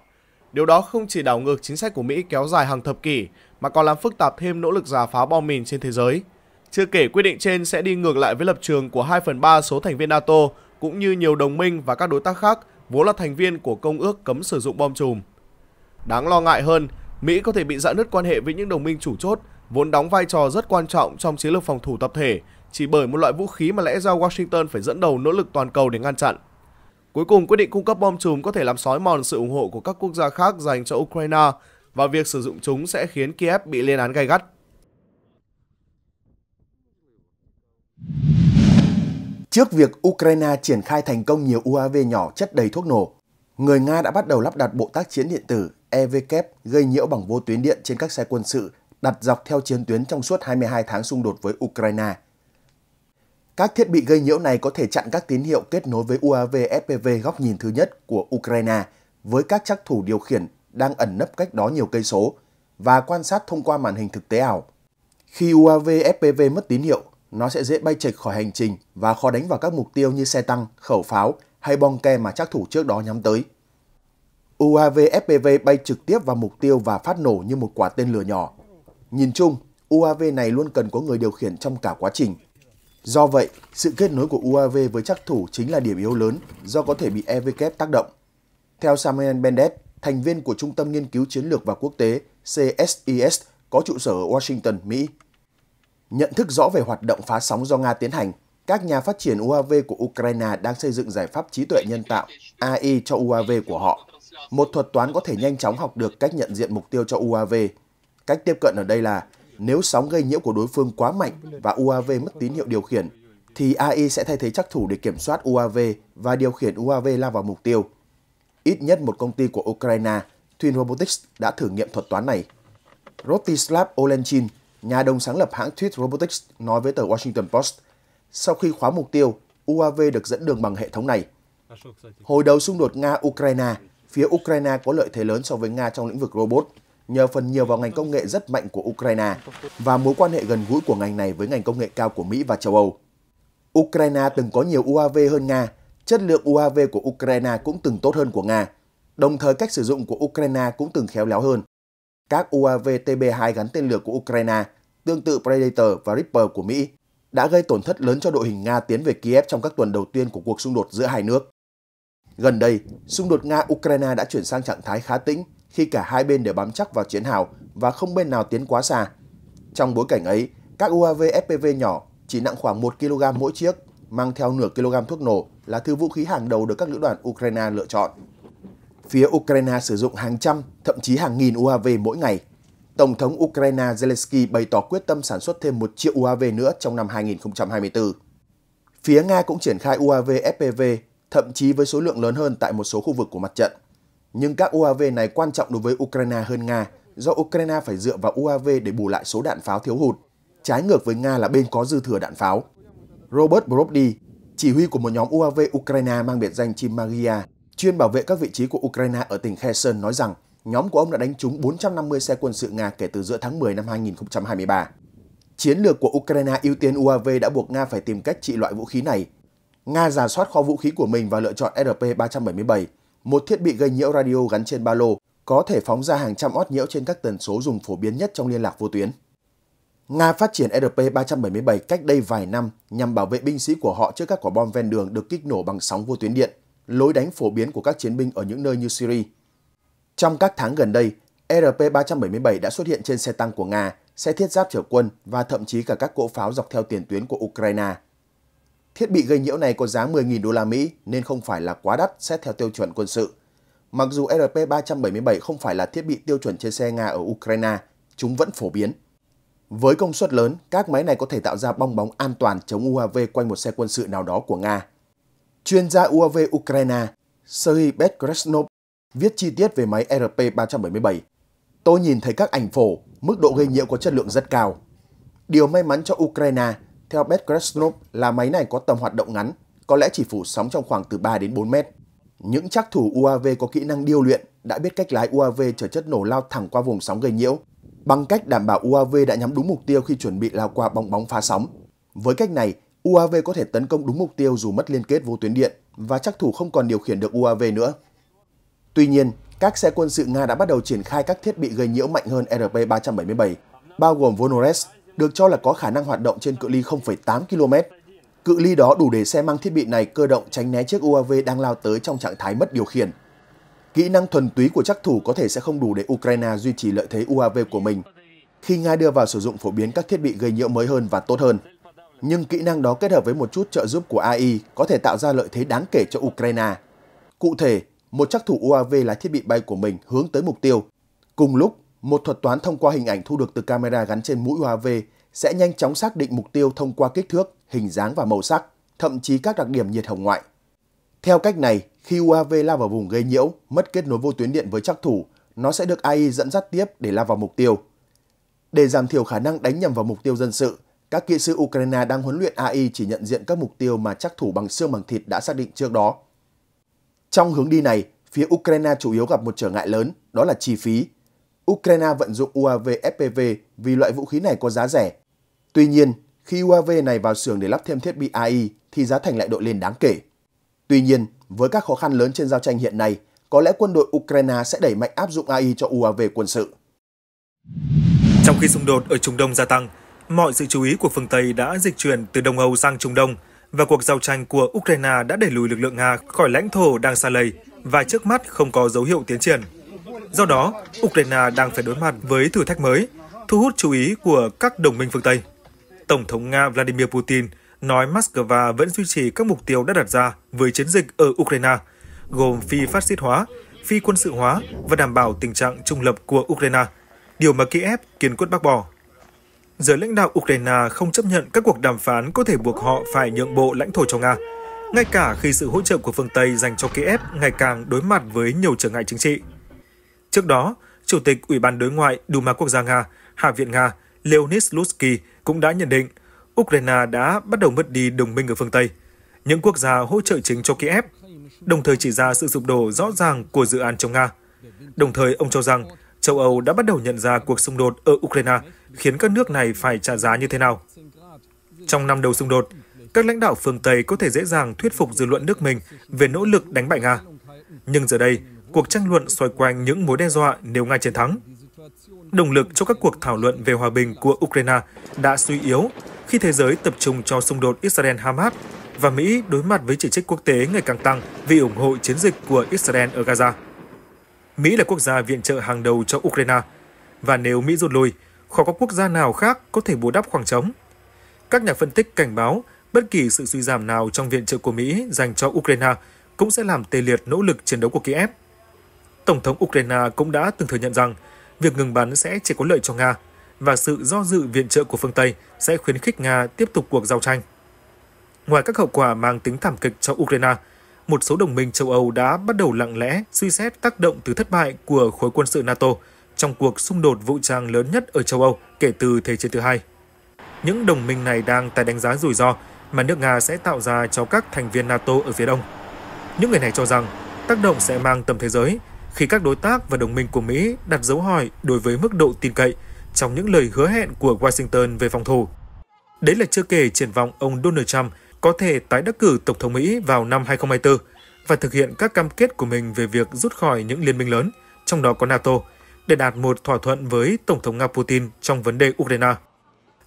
Điều đó không chỉ đảo ngược chính sách của Mỹ kéo dài hàng thập kỷ, mà còn làm phức tạp thêm nỗ lực giả phá bom mìn trên thế giới. Chưa kể quyết định trên sẽ đi ngược lại với lập trường của 2 phần 3 số thành viên NATO, cũng như nhiều đồng minh và các đối tác khác vốn là thành viên của Công ước cấm sử dụng bom chùm. Đáng lo ngại hơn, Mỹ có thể bị dạn nứt quan hệ với những đồng minh chủ chốt, vốn đóng vai trò rất quan trọng trong chiến lược phòng thủ tập thể, chỉ bởi một loại vũ khí mà lẽ ra Washington phải dẫn đầu nỗ lực toàn cầu để ngăn chặn. Cuối cùng, quyết định cung cấp bom chùm có thể làm sói mòn sự ủng hộ của các quốc gia khác dành cho Ukraine và việc sử dụng chúng sẽ khiến Kiev bị lên án gay gắt. Trước việc Ukraine triển khai thành công nhiều UAV nhỏ chất đầy thuốc nổ, người Nga đã bắt đầu lắp đặt bộ tác chiến điện tử EVK gây nhiễu bằng vô tuyến điện trên các xe quân sự đặt dọc theo chiến tuyến trong suốt 22 tháng xung đột với Ukraine. Các thiết bị gây nhiễu này có thể chặn các tín hiệu kết nối với UAV FPV góc nhìn thứ nhất của Ukraine với các chắc thủ điều khiển đang ẩn nấp cách đó nhiều cây số và quan sát thông qua màn hình thực tế ảo. Khi UAV FPV mất tín hiệu, nó sẽ dễ bay chệch khỏi hành trình và khó đánh vào các mục tiêu như xe tăng, khẩu pháo hay bong ke mà chắc thủ trước đó nhắm tới. UAV FPV bay trực tiếp vào mục tiêu và phát nổ như một quả tên lửa nhỏ. Nhìn chung, UAV này luôn cần có người điều khiển trong cả quá trình – Do vậy, sự kết nối của UAV với chắc thủ chính là điểm yếu lớn do có thể bị EW tác động. Theo Samuel Bendet, thành viên của Trung tâm Nghiên cứu Chiến lược và Quốc tế CSIS có trụ sở ở Washington, Mỹ. Nhận thức rõ về hoạt động phá sóng do Nga tiến hành, các nhà phát triển UAV của Ukraine đang xây dựng giải pháp trí tuệ nhân tạo AI cho UAV của họ. Một thuật toán có thể nhanh chóng học được cách nhận diện mục tiêu cho UAV. Cách tiếp cận ở đây là nếu sóng gây nhiễu của đối phương quá mạnh và UAV mất tín hiệu điều khiển, thì AI sẽ thay thế chắc thủ để kiểm soát UAV và điều khiển UAV lao vào mục tiêu. Ít nhất một công ty của Ukraine, Twin Robotics, đã thử nghiệm thuật toán này. Rostislav Olenchin, nhà đồng sáng lập hãng Tweet Robotics, nói với tờ Washington Post, sau khi khóa mục tiêu, UAV được dẫn đường bằng hệ thống này. Hồi đầu xung đột Nga-Ukraine, phía Ukraine có lợi thế lớn so với Nga trong lĩnh vực robot nhờ phần nhiều vào ngành công nghệ rất mạnh của Ukraine và mối quan hệ gần gũi của ngành này với ngành công nghệ cao của Mỹ và châu Âu. Ukraine từng có nhiều UAV hơn Nga, chất lượng UAV của Ukraine cũng từng tốt hơn của Nga, đồng thời cách sử dụng của Ukraine cũng từng khéo léo hơn. Các UAV TB2 gắn tên lửa của Ukraine, tương tự Predator và Reaper của Mỹ, đã gây tổn thất lớn cho đội hình Nga tiến về Kiev trong các tuần đầu tiên của cuộc xung đột giữa hai nước. Gần đây, xung đột Nga-Ukraine đã chuyển sang trạng thái khá tĩnh khi cả hai bên đều bám chắc vào chiến hào và không bên nào tiến quá xa. Trong bối cảnh ấy, các UAV FPV nhỏ chỉ nặng khoảng 1 kg mỗi chiếc, mang theo nửa kg thuốc nổ là thứ vũ khí hàng đầu được các lữ đoàn Ukraine lựa chọn. Phía Ukraine sử dụng hàng trăm, thậm chí hàng nghìn UAV mỗi ngày. Tổng thống Ukraine Zelensky bày tỏ quyết tâm sản xuất thêm 1 triệu UAV nữa trong năm 2024. Phía Nga cũng triển khai UAV FPV, thậm chí với số lượng lớn hơn tại một số khu vực của mặt trận. Nhưng các UAV này quan trọng đối với Ukraine hơn Nga, do Ukraine phải dựa vào UAV để bù lại số đạn pháo thiếu hụt. Trái ngược với Nga là bên có dư thừa đạn pháo. Robert Brody, chỉ huy của một nhóm UAV Ukraine mang biệt danh Chimagia, chuyên bảo vệ các vị trí của Ukraine ở tỉnh Kherson nói rằng nhóm của ông đã đánh trúng 450 xe quân sự Nga kể từ giữa tháng 10 năm 2023. Chiến lược của Ukraine ưu tiên UAV đã buộc Nga phải tìm cách trị loại vũ khí này. Nga giả soát kho vũ khí của mình và lựa chọn RP-377, một thiết bị gây nhiễu radio gắn trên ba lô có thể phóng ra hàng trăm ót nhiễu trên các tần số dùng phổ biến nhất trong liên lạc vô tuyến. Nga phát triển e RP-377 cách đây vài năm nhằm bảo vệ binh sĩ của họ trước các quả bom ven đường được kích nổ bằng sóng vô tuyến điện, lối đánh phổ biến của các chiến binh ở những nơi như Syria. Trong các tháng gần đây, e RP-377 đã xuất hiện trên xe tăng của Nga, xe thiết giáp chở quân và thậm chí cả các cỗ pháo dọc theo tiền tuyến của Ukraine – Thiết bị gây nhiễu này có giá 10.000 đô la Mỹ nên không phải là quá đắt xét theo tiêu chuẩn quân sự. Mặc dù RP-377 không phải là thiết bị tiêu chuẩn trên xe Nga ở Ukraine, chúng vẫn phổ biến. Với công suất lớn, các máy này có thể tạo ra bong bóng an toàn chống UAV quanh một xe quân sự nào đó của Nga. Chuyên gia UAV Ukraine Serhiy Betkresnov viết chi tiết về máy RP-377. Tôi nhìn thấy các ảnh phổ, mức độ gây nhiễu có chất lượng rất cao. Điều may mắn cho Ukraine theo Beth là máy này có tầm hoạt động ngắn, có lẽ chỉ phủ sóng trong khoảng từ 3 đến 4 mét. Những chắc thủ UAV có kỹ năng điêu luyện đã biết cách lái UAV chở chất nổ lao thẳng qua vùng sóng gây nhiễu, bằng cách đảm bảo UAV đã nhắm đúng mục tiêu khi chuẩn bị lao qua bong bóng phá sóng. Với cách này, UAV có thể tấn công đúng mục tiêu dù mất liên kết vô tuyến điện và chắc thủ không còn điều khiển được UAV nữa. Tuy nhiên, các xe quân sự Nga đã bắt đầu triển khai các thiết bị gây nhiễu mạnh hơn RP-377, bao gồm Vonorest, được cho là có khả năng hoạt động trên cự ly 0,8 km. Cự ly đó đủ để xe mang thiết bị này cơ động tránh né chiếc UAV đang lao tới trong trạng thái mất điều khiển. Kỹ năng thuần túy của chắc thủ có thể sẽ không đủ để Ukraine duy trì lợi thế UAV của mình khi Nga đưa vào sử dụng phổ biến các thiết bị gây nhiễu mới hơn và tốt hơn. Nhưng kỹ năng đó kết hợp với một chút trợ giúp của AI có thể tạo ra lợi thế đáng kể cho Ukraine. Cụ thể, một chắc thủ UAV là thiết bị bay của mình hướng tới mục tiêu. Cùng lúc, một thuật toán thông qua hình ảnh thu được từ camera gắn trên mũi UAV sẽ nhanh chóng xác định mục tiêu thông qua kích thước, hình dáng và màu sắc, thậm chí các đặc điểm nhiệt hồng ngoại. Theo cách này, khi UAV lao vào vùng gây nhiễu, mất kết nối vô tuyến điện với chắc thủ, nó sẽ được AI dẫn dắt tiếp để lao vào mục tiêu. Để giảm thiểu khả năng đánh nhầm vào mục tiêu dân sự, các kỹ sư Ukraine đang huấn luyện AI chỉ nhận diện các mục tiêu mà chắc thủ bằng xương bằng thịt đã xác định trước đó. Trong hướng đi này, phía Ukraine chủ yếu gặp một trở ngại lớn, đó là chi phí Ukraine vận dụng UAV FPV vì loại vũ khí này có giá rẻ. Tuy nhiên, khi UAV này vào xưởng để lắp thêm thiết bị AI thì giá thành lại đội lên đáng kể. Tuy nhiên, với các khó khăn lớn trên giao tranh hiện nay, có lẽ quân đội Ukraine sẽ đẩy mạnh áp dụng AI cho UAV quân sự. Trong khi xung đột ở Trung Đông gia tăng, mọi sự chú ý của phương Tây đã dịch chuyển từ Đông Âu sang Trung Đông và cuộc giao tranh của Ukraine đã đẩy lùi lực lượng Nga khỏi lãnh thổ đang xa lầy và trước mắt không có dấu hiệu tiến triển. Do đó, Ukraine đang phải đối mặt với thử thách mới, thu hút chú ý của các đồng minh phương Tây. Tổng thống Nga Vladimir Putin nói Moscow vẫn duy trì các mục tiêu đã đặt ra với chiến dịch ở Ukraine, gồm phi phát xít hóa, phi quân sự hóa và đảm bảo tình trạng trung lập của Ukraine, điều mà Kiev kiên quyết bác bỏ. Giới lãnh đạo Ukraine không chấp nhận các cuộc đàm phán có thể buộc họ phải nhượng bộ lãnh thổ cho Nga, ngay cả khi sự hỗ trợ của phương Tây dành cho Kiev ngày càng đối mặt với nhiều trở ngại chính trị. Trước đó, Chủ tịch Ủy ban đối ngoại Duma Quốc gia Nga, Hạ viện Nga Leonid Slutsky cũng đã nhận định Ukraine đã bắt đầu mất đi đồng minh ở phương Tây, những quốc gia hỗ trợ chính cho Kiev, đồng thời chỉ ra sự sụp đổ rõ ràng của dự án chống Nga. Đồng thời, ông cho rằng châu Âu đã bắt đầu nhận ra cuộc xung đột ở Ukraine khiến các nước này phải trả giá như thế nào. Trong năm đầu xung đột, các lãnh đạo phương Tây có thể dễ dàng thuyết phục dư luận nước mình về nỗ lực đánh bại Nga. Nhưng giờ đây, cuộc tranh luận xoay quanh những mối đe dọa nếu Nga chiến thắng. Động lực cho các cuộc thảo luận về hòa bình của Ukraine đã suy yếu khi thế giới tập trung cho xung đột Israel-Hamas và Mỹ đối mặt với chỉ trích quốc tế ngày càng tăng vì ủng hộ chiến dịch của Israel ở Gaza. Mỹ là quốc gia viện trợ hàng đầu cho Ukraine, và nếu Mỹ rút lui, khó có quốc gia nào khác có thể bù đắp khoảng trống. Các nhà phân tích cảnh báo bất kỳ sự suy giảm nào trong viện trợ của Mỹ dành cho Ukraine cũng sẽ làm tê liệt nỗ lực chiến đấu của Kiev. Tổng thống Ukraine cũng đã từng thừa nhận rằng việc ngừng bắn sẽ chỉ có lợi cho Nga và sự do dự viện trợ của phương Tây sẽ khuyến khích Nga tiếp tục cuộc giao tranh. Ngoài các hậu quả mang tính thảm kịch cho Ukraine, một số đồng minh châu Âu đã bắt đầu lặng lẽ suy xét tác động từ thất bại của khối quân sự NATO trong cuộc xung đột vũ trang lớn nhất ở châu Âu kể từ Thế chiến thứ hai. Những đồng minh này đang tái đánh giá rủi ro mà nước Nga sẽ tạo ra cho các thành viên NATO ở phía đông. Những người này cho rằng tác động sẽ mang tầm thế giới khi các đối tác và đồng minh của Mỹ đặt dấu hỏi đối với mức độ tin cậy trong những lời hứa hẹn của Washington về phòng thủ. Đấy là chưa kể triển vọng ông Donald Trump có thể tái đắc cử Tổng thống Mỹ vào năm 2024 và thực hiện các cam kết của mình về việc rút khỏi những liên minh lớn, trong đó có NATO, để đạt một thỏa thuận với Tổng thống Nga Putin trong vấn đề Ukraine.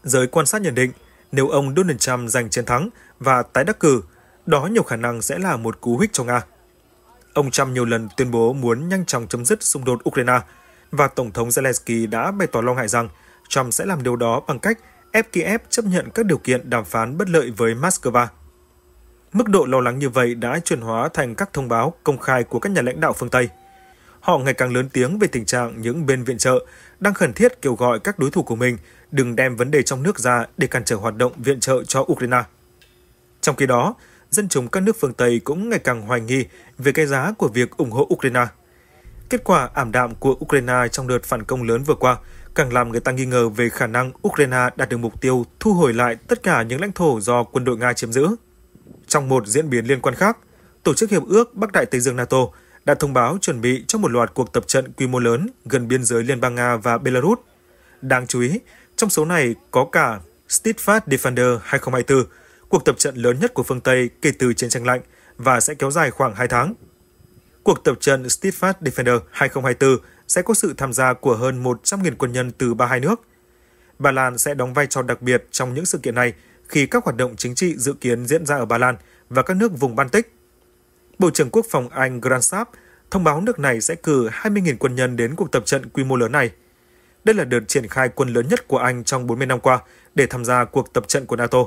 Giới quan sát nhận định, nếu ông Donald Trump giành chiến thắng và tái đắc cử, đó nhiều khả năng sẽ là một cú hích cho Nga. Ông Trump nhiều lần tuyên bố muốn nhanh chóng chấm dứt xung đột Ukraine và Tổng thống Zelensky đã bày tỏ lo ngại rằng Trump sẽ làm điều đó bằng cách ép Kiev chấp nhận các điều kiện đàm phán bất lợi với Moscow. Mức độ lo lắng như vậy đã chuyển hóa thành các thông báo công khai của các nhà lãnh đạo phương Tây. Họ ngày càng lớn tiếng về tình trạng những bên viện trợ đang khẩn thiết kêu gọi các đối thủ của mình đừng đem vấn đề trong nước ra để cản trở hoạt động viện trợ cho Ukraine. Trong khi đó, dân chúng các nước phương Tây cũng ngày càng hoài nghi về cái giá của việc ủng hộ Ukraine. Kết quả ảm đạm của Ukraine trong đợt phản công lớn vừa qua càng làm người ta nghi ngờ về khả năng Ukraine đạt được mục tiêu thu hồi lại tất cả những lãnh thổ do quân đội Nga chiếm giữ. Trong một diễn biến liên quan khác, Tổ chức Hiệp ước Bắc Đại Tây Dương NATO đã thông báo chuẩn bị cho một loạt cuộc tập trận quy mô lớn gần biên giới Liên bang Nga và Belarus. Đáng chú ý, trong số này có cả Steadfast Defender 2024 cuộc tập trận lớn nhất của phương Tây kể từ chiến tranh lạnh và sẽ kéo dài khoảng 2 tháng. Cuộc tập trận Steadfast Defender 2024 sẽ có sự tham gia của hơn 100.000 quân nhân từ 32 nước. Ba Lan sẽ đóng vai trò đặc biệt trong những sự kiện này khi các hoạt động chính trị dự kiến diễn ra ở Ba Lan và các nước vùng Baltic. Bộ trưởng Quốc phòng Anh Grant Sharp thông báo nước này sẽ cử 20.000 quân nhân đến cuộc tập trận quy mô lớn này. Đây là đợt triển khai quân lớn nhất của Anh trong 40 năm qua để tham gia cuộc tập trận của NATO.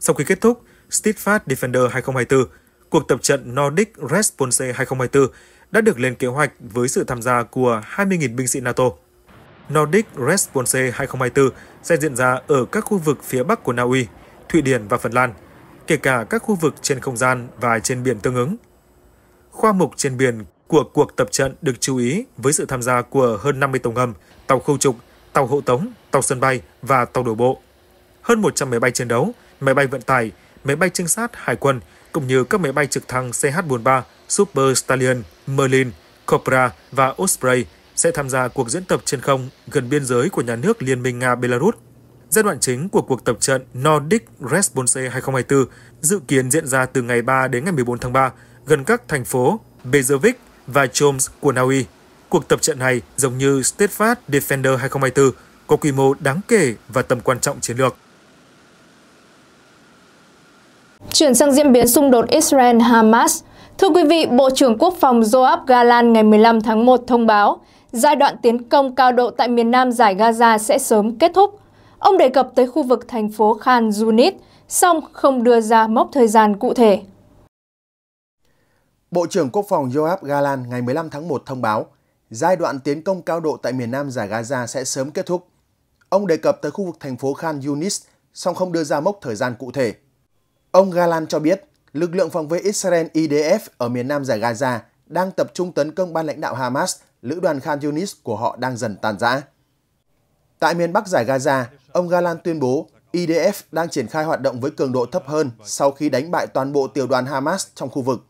Sau khi kết thúc Steadfast Defender 2024, cuộc tập trận Nordic Response 2024 đã được lên kế hoạch với sự tham gia của 20.000 binh sĩ NATO. Nordic Response 2024 sẽ diễn ra ở các khu vực phía bắc của Na Uy, Thụy Điển và Phần Lan, kể cả các khu vực trên không gian và trên biển tương ứng. Khoa mục trên biển của cuộc tập trận được chú ý với sự tham gia của hơn 50 tàu ngầm, tàu khu trục, tàu hộ tống, tàu sân bay và tàu đổ bộ. Hơn 100 máy bay chiến đấu, máy bay vận tải, máy bay trinh sát hải quân cũng như các máy bay trực thăng CH-43, Super Stallion, Merlin, Cobra và Osprey sẽ tham gia cuộc diễn tập trên không gần biên giới của nhà nước Liên minh Nga-Belarus. Giai đoạn chính của cuộc tập trận Nordic Response 2024 dự kiến diễn ra từ ngày 3 đến ngày 14 tháng 3 gần các thành phố Bezervik và Choms của Na Uy. Cuộc tập trận này giống như Steadfast Defender 2024 có quy mô đáng kể và tầm quan trọng chiến lược. Chuyển sang diễn biến xung đột Israel-Hamas, Thưa quý vị, Bộ trưởng Quốc phòng Joab Galan ngày 15 tháng 1 thông báo giai đoạn tiến công cao độ tại miền nam giải Gaza sẽ sớm kết thúc. Ông đề cập tới khu vực thành phố Khan Yunis, song không đưa ra mốc thời gian cụ thể. Bộ trưởng Quốc phòng Joab Galan ngày 15 tháng 1 thông báo giai đoạn tiến công cao độ tại miền nam giải Gaza sẽ sớm kết thúc. Ông đề cập tới khu vực thành phố Khan Yunis, song không đưa ra mốc thời gian cụ thể. Ông Galan cho biết, lực lượng phòng vệ Israel IDF ở miền nam giải Gaza đang tập trung tấn công ban lãnh đạo Hamas, lữ đoàn Khan Yunis của họ đang dần tàn rã. Tại miền bắc giải Gaza, ông Galan tuyên bố IDF đang triển khai hoạt động với cường độ thấp hơn sau khi đánh bại toàn bộ tiểu đoàn Hamas trong khu vực.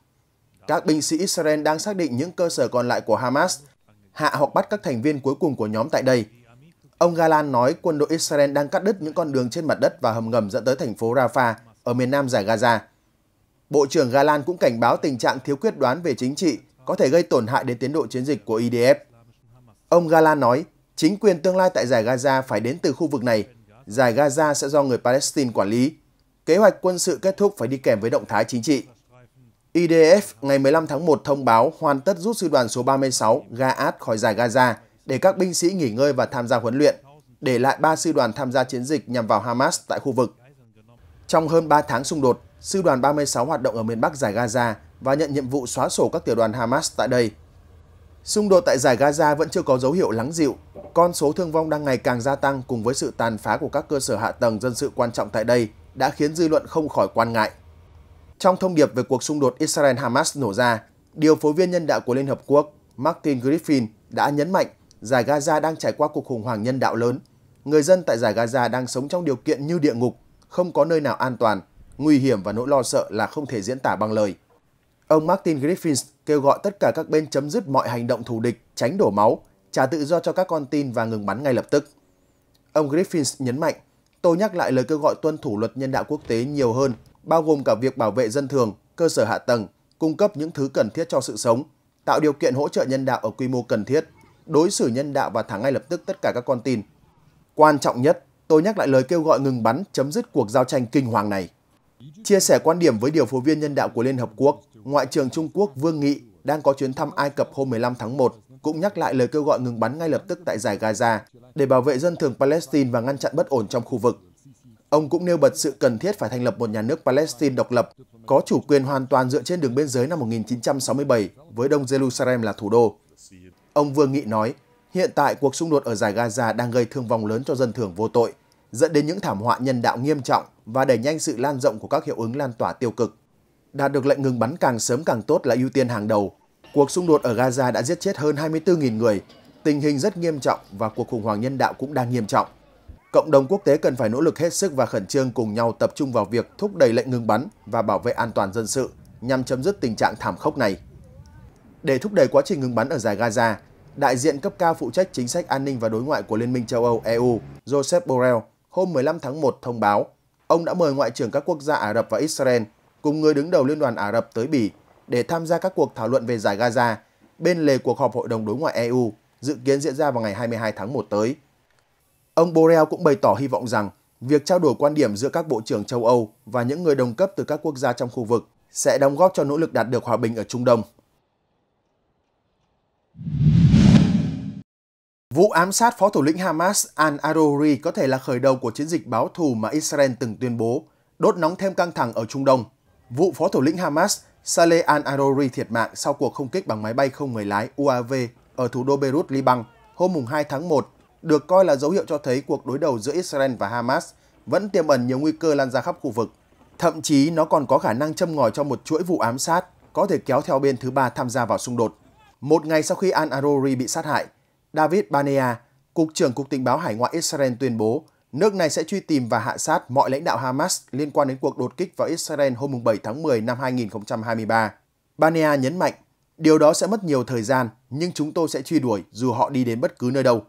Các binh sĩ Israel đang xác định những cơ sở còn lại của Hamas, hạ hoặc bắt các thành viên cuối cùng của nhóm tại đây. Ông Galan nói quân đội Israel đang cắt đứt những con đường trên mặt đất và hầm ngầm dẫn tới thành phố Rafah ở miền nam giải Gaza. Bộ trưởng Galan cũng cảnh báo tình trạng thiếu quyết đoán về chính trị có thể gây tổn hại đến tiến độ chiến dịch của IDF. E Ông Galan nói, chính quyền tương lai tại giải Gaza phải đến từ khu vực này, giải Gaza sẽ do người Palestine quản lý. Kế hoạch quân sự kết thúc phải đi kèm với động thái chính trị. IDF e ngày 15 tháng 1 thông báo hoàn tất rút sư đoàn số 36 Gaat khỏi giải Gaza để các binh sĩ nghỉ ngơi và tham gia huấn luyện, để lại 3 sư đoàn tham gia chiến dịch nhằm vào Hamas tại khu vực. Trong hơn 3 tháng xung đột, Sư đoàn 36 hoạt động ở miền Bắc giải Gaza và nhận nhiệm vụ xóa sổ các tiểu đoàn Hamas tại đây. Xung đột tại giải Gaza vẫn chưa có dấu hiệu lắng dịu, con số thương vong đang ngày càng gia tăng cùng với sự tàn phá của các cơ sở hạ tầng dân sự quan trọng tại đây đã khiến dư luận không khỏi quan ngại. Trong thông điệp về cuộc xung đột Israel-Hamas nổ ra, điều phối viên nhân đạo của Liên Hợp Quốc Martin Griffin đã nhấn mạnh giải Gaza đang trải qua cuộc khủng hoảng nhân đạo lớn. Người dân tại giải Gaza đang sống trong điều kiện như địa ngục không có nơi nào an toàn, nguy hiểm và nỗi lo sợ là không thể diễn tả bằng lời. Ông Martin Griffiths kêu gọi tất cả các bên chấm dứt mọi hành động thù địch, tránh đổ máu, trả tự do cho các con tin và ngừng bắn ngay lập tức. Ông Griffiths nhấn mạnh, tôi nhắc lại lời kêu gọi tuân thủ luật nhân đạo quốc tế nhiều hơn, bao gồm cả việc bảo vệ dân thường, cơ sở hạ tầng, cung cấp những thứ cần thiết cho sự sống, tạo điều kiện hỗ trợ nhân đạo ở quy mô cần thiết, đối xử nhân đạo và thả ngay lập tức tất cả các con tin. Quan trọng nhất, tôi nhắc lại lời kêu gọi ngừng bắn chấm dứt cuộc giao tranh kinh hoàng này. Chia sẻ quan điểm với điều phối viên nhân đạo của Liên Hợp Quốc, Ngoại trưởng Trung Quốc Vương Nghị đang có chuyến thăm Ai Cập hôm 15 tháng 1 cũng nhắc lại lời kêu gọi ngừng bắn ngay lập tức tại giải Gaza để bảo vệ dân thường Palestine và ngăn chặn bất ổn trong khu vực. Ông cũng nêu bật sự cần thiết phải thành lập một nhà nước Palestine độc lập, có chủ quyền hoàn toàn dựa trên đường biên giới năm 1967 với Đông Jerusalem là thủ đô. Ông Vương Nghị nói, hiện tại cuộc xung đột ở giải Gaza đang gây thương vong lớn cho dân thường vô tội dẫn đến những thảm họa nhân đạo nghiêm trọng và đẩy nhanh sự lan rộng của các hiệu ứng lan tỏa tiêu cực. Đạt được lệnh ngừng bắn càng sớm càng tốt là ưu tiên hàng đầu. Cuộc xung đột ở Gaza đã giết chết hơn 24.000 người, tình hình rất nghiêm trọng và cuộc khủng hoảng nhân đạo cũng đang nghiêm trọng. Cộng đồng quốc tế cần phải nỗ lực hết sức và khẩn trương cùng nhau tập trung vào việc thúc đẩy lệnh ngừng bắn và bảo vệ an toàn dân sự nhằm chấm dứt tình trạng thảm khốc này. Để thúc đẩy quá trình ngừng bắn ở giải Gaza, đại diện cấp cao phụ trách chính sách an ninh và đối ngoại của Liên minh châu Âu EU, Joseph Borrell hôm 15 tháng 1 thông báo, ông đã mời Ngoại trưởng các quốc gia Ả Rập và Israel cùng người đứng đầu Liên đoàn Ả Rập tới Bỉ để tham gia các cuộc thảo luận về giải Gaza bên lề cuộc họp Hội đồng Đối ngoại EU dự kiến diễn ra vào ngày 22 tháng 1 tới. Ông Borrell cũng bày tỏ hy vọng rằng việc trao đổi quan điểm giữa các bộ trưởng châu Âu và những người đồng cấp từ các quốc gia trong khu vực sẽ đóng góp cho nỗ lực đạt được hòa bình ở Trung Đông. Vụ ám sát phó thủ lĩnh Hamas al-Arori có thể là khởi đầu của chiến dịch báo thù mà Israel từng tuyên bố, đốt nóng thêm căng thẳng ở Trung Đông. Vụ phó thủ lĩnh Hamas Saleh al-Arori thiệt mạng sau cuộc không kích bằng máy bay không người lái UAV ở thủ đô Beirut, Liban hôm 2 tháng 1, được coi là dấu hiệu cho thấy cuộc đối đầu giữa Israel và Hamas vẫn tiềm ẩn nhiều nguy cơ lan ra khắp khu vực. Thậm chí nó còn có khả năng châm ngòi cho một chuỗi vụ ám sát có thể kéo theo bên thứ ba tham gia vào xung đột. Một ngày sau khi al-Arori bị sát hại, David Banea, Cục trưởng Cục Tình báo Hải ngoại Israel tuyên bố nước này sẽ truy tìm và hạ sát mọi lãnh đạo Hamas liên quan đến cuộc đột kích vào Israel hôm 7 tháng 10 năm 2023. Banea nhấn mạnh, điều đó sẽ mất nhiều thời gian, nhưng chúng tôi sẽ truy đuổi dù họ đi đến bất cứ nơi đâu.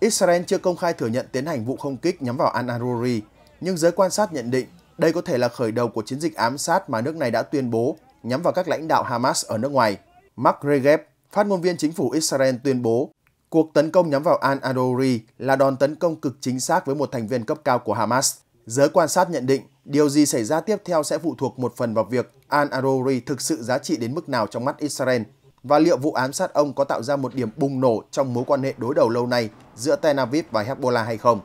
Israel chưa công khai thừa nhận tiến hành vụ không kích nhắm vào Al-Aruri, nhưng giới quan sát nhận định đây có thể là khởi đầu của chiến dịch ám sát mà nước này đã tuyên bố nhắm vào các lãnh đạo Hamas ở nước ngoài. Mark Regev, phát ngôn viên chính phủ Israel tuyên bố Cuộc tấn công nhắm vào Al-Adori là đòn tấn công cực chính xác với một thành viên cấp cao của Hamas. Giới quan sát nhận định, điều gì xảy ra tiếp theo sẽ phụ thuộc một phần vào việc Al-Adori thực sự giá trị đến mức nào trong mắt Israel và liệu vụ ám sát ông có tạo ra một điểm bùng nổ trong mối quan hệ đối đầu lâu nay giữa Tel Aviv và Hezbollah hay không.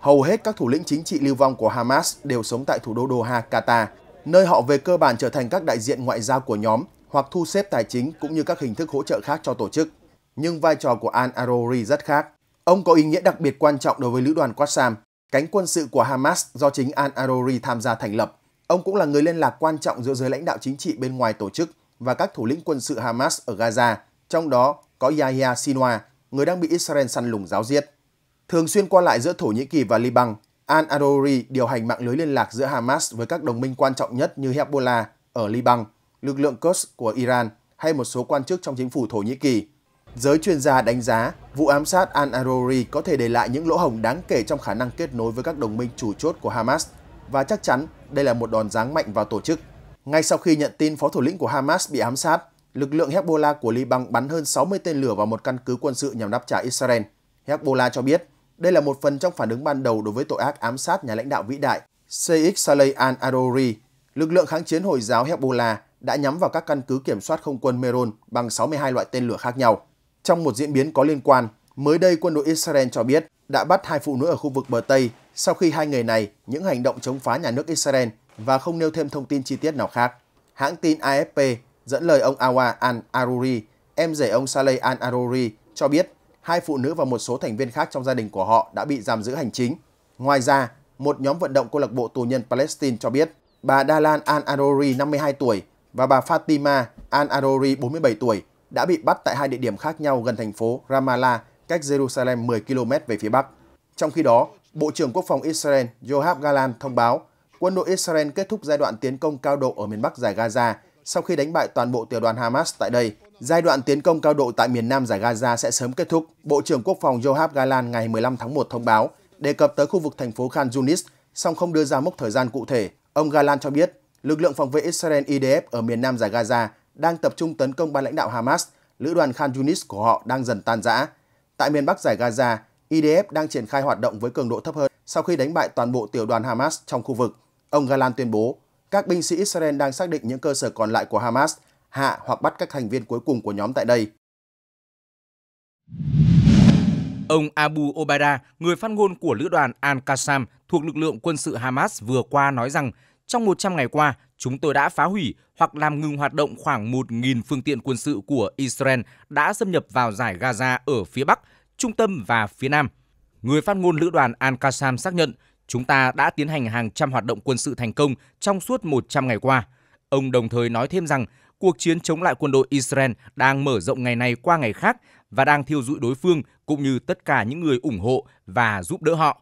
Hầu hết các thủ lĩnh chính trị lưu vong của Hamas đều sống tại thủ đô Doha, Qatar, nơi họ về cơ bản trở thành các đại diện ngoại giao của nhóm hoặc thu xếp tài chính cũng như các hình thức hỗ trợ khác cho tổ chức nhưng vai trò của Al-Arori rất khác. Ông có ý nghĩa đặc biệt quan trọng đối với lữ đoàn Qassam, cánh quân sự của Hamas do chính Al-Arori tham gia thành lập. Ông cũng là người liên lạc quan trọng giữa giới lãnh đạo chính trị bên ngoài tổ chức và các thủ lĩnh quân sự Hamas ở Gaza, trong đó có Yahya Sinwar, người đang bị Israel săn lùng giáo diết. Thường xuyên qua lại giữa Thổ Nhĩ Kỳ và Liban, Al-Arori điều hành mạng lưới liên lạc giữa Hamas với các đồng minh quan trọng nhất như Hezbollah ở Liban, lực lượng Quds của Iran hay một số quan chức trong chính phủ Thổ Nhĩ Kỳ Giới chuyên gia đánh giá, vụ ám sát Al-Arori có thể để lại những lỗ hổng đáng kể trong khả năng kết nối với các đồng minh chủ chốt của Hamas và chắc chắn đây là một đòn giáng mạnh vào tổ chức. Ngay sau khi nhận tin phó thủ lĩnh của Hamas bị ám sát, lực lượng Hezbollah của Liban bắn hơn 60 tên lửa vào một căn cứ quân sự nhằm đáp trả Israel. Hezbollah cho biết đây là một phần trong phản ứng ban đầu đối với tội ác ám sát nhà lãnh đạo vĩ đại Sheikh Saleh al-Arori. Lực lượng kháng chiến Hồi giáo Hezbollah đã nhắm vào các căn cứ kiểm soát không quân Meron bằng 62 loại tên lửa khác nhau. Trong một diễn biến có liên quan, mới đây quân đội Israel cho biết đã bắt hai phụ nữ ở khu vực bờ Tây sau khi hai người này những hành động chống phá nhà nước Israel và không nêu thêm thông tin chi tiết nào khác. Hãng tin AFP dẫn lời ông Awa al-Aruri, em rể ông Saleh al-Aruri, cho biết hai phụ nữ và một số thành viên khác trong gia đình của họ đã bị giam giữ hành chính. Ngoài ra, một nhóm vận động câu lạc bộ tù nhân Palestine cho biết bà Dalan al-Aruri 52 tuổi và bà Fatima al-Aruri 47 tuổi đã bị bắt tại hai địa điểm khác nhau gần thành phố Ramallah, cách Jerusalem 10 km về phía bắc. Trong khi đó, Bộ trưởng Quốc phòng Israel Yoav Galan thông báo quân đội Israel kết thúc giai đoạn tiến công cao độ ở miền Bắc giải Gaza sau khi đánh bại toàn bộ tiểu đoàn Hamas tại đây. Giai đoạn tiến công cao độ tại miền Nam giải Gaza sẽ sớm kết thúc, Bộ trưởng Quốc phòng Yoav Galan ngày 15 tháng 1 thông báo, đề cập tới khu vực thành phố Khan Yunis, song không đưa ra mốc thời gian cụ thể. Ông Galan cho biết, lực lượng phòng vệ Israel IDF ở miền Nam giải Gaza đang tập trung tấn công ban lãnh đạo Hamas, lữ đoàn Khan Yunis của họ đang dần tan rã. Tại miền Bắc giải Gaza, IDF đang triển khai hoạt động với cường độ thấp hơn sau khi đánh bại toàn bộ tiểu đoàn Hamas trong khu vực. Ông Galan tuyên bố, các binh sĩ Israel đang xác định những cơ sở còn lại của Hamas, hạ hoặc bắt các thành viên cuối cùng của nhóm tại đây. Ông Abu Obada, người phát ngôn của lữ đoàn Al-Qassam thuộc lực lượng quân sự Hamas vừa qua nói rằng trong 100 ngày qua, chúng tôi đã phá hủy hoặc làm ngừng hoạt động khoảng 1.000 phương tiện quân sự của Israel đã xâm nhập vào giải Gaza ở phía Bắc, Trung tâm và phía Nam. Người phát ngôn lữ đoàn Al-Qassam xác nhận chúng ta đã tiến hành hàng trăm hoạt động quân sự thành công trong suốt 100 ngày qua. Ông đồng thời nói thêm rằng cuộc chiến chống lại quân đội Israel đang mở rộng ngày này qua ngày khác và đang thiêu dụi đối phương cũng như tất cả những người ủng hộ và giúp đỡ họ.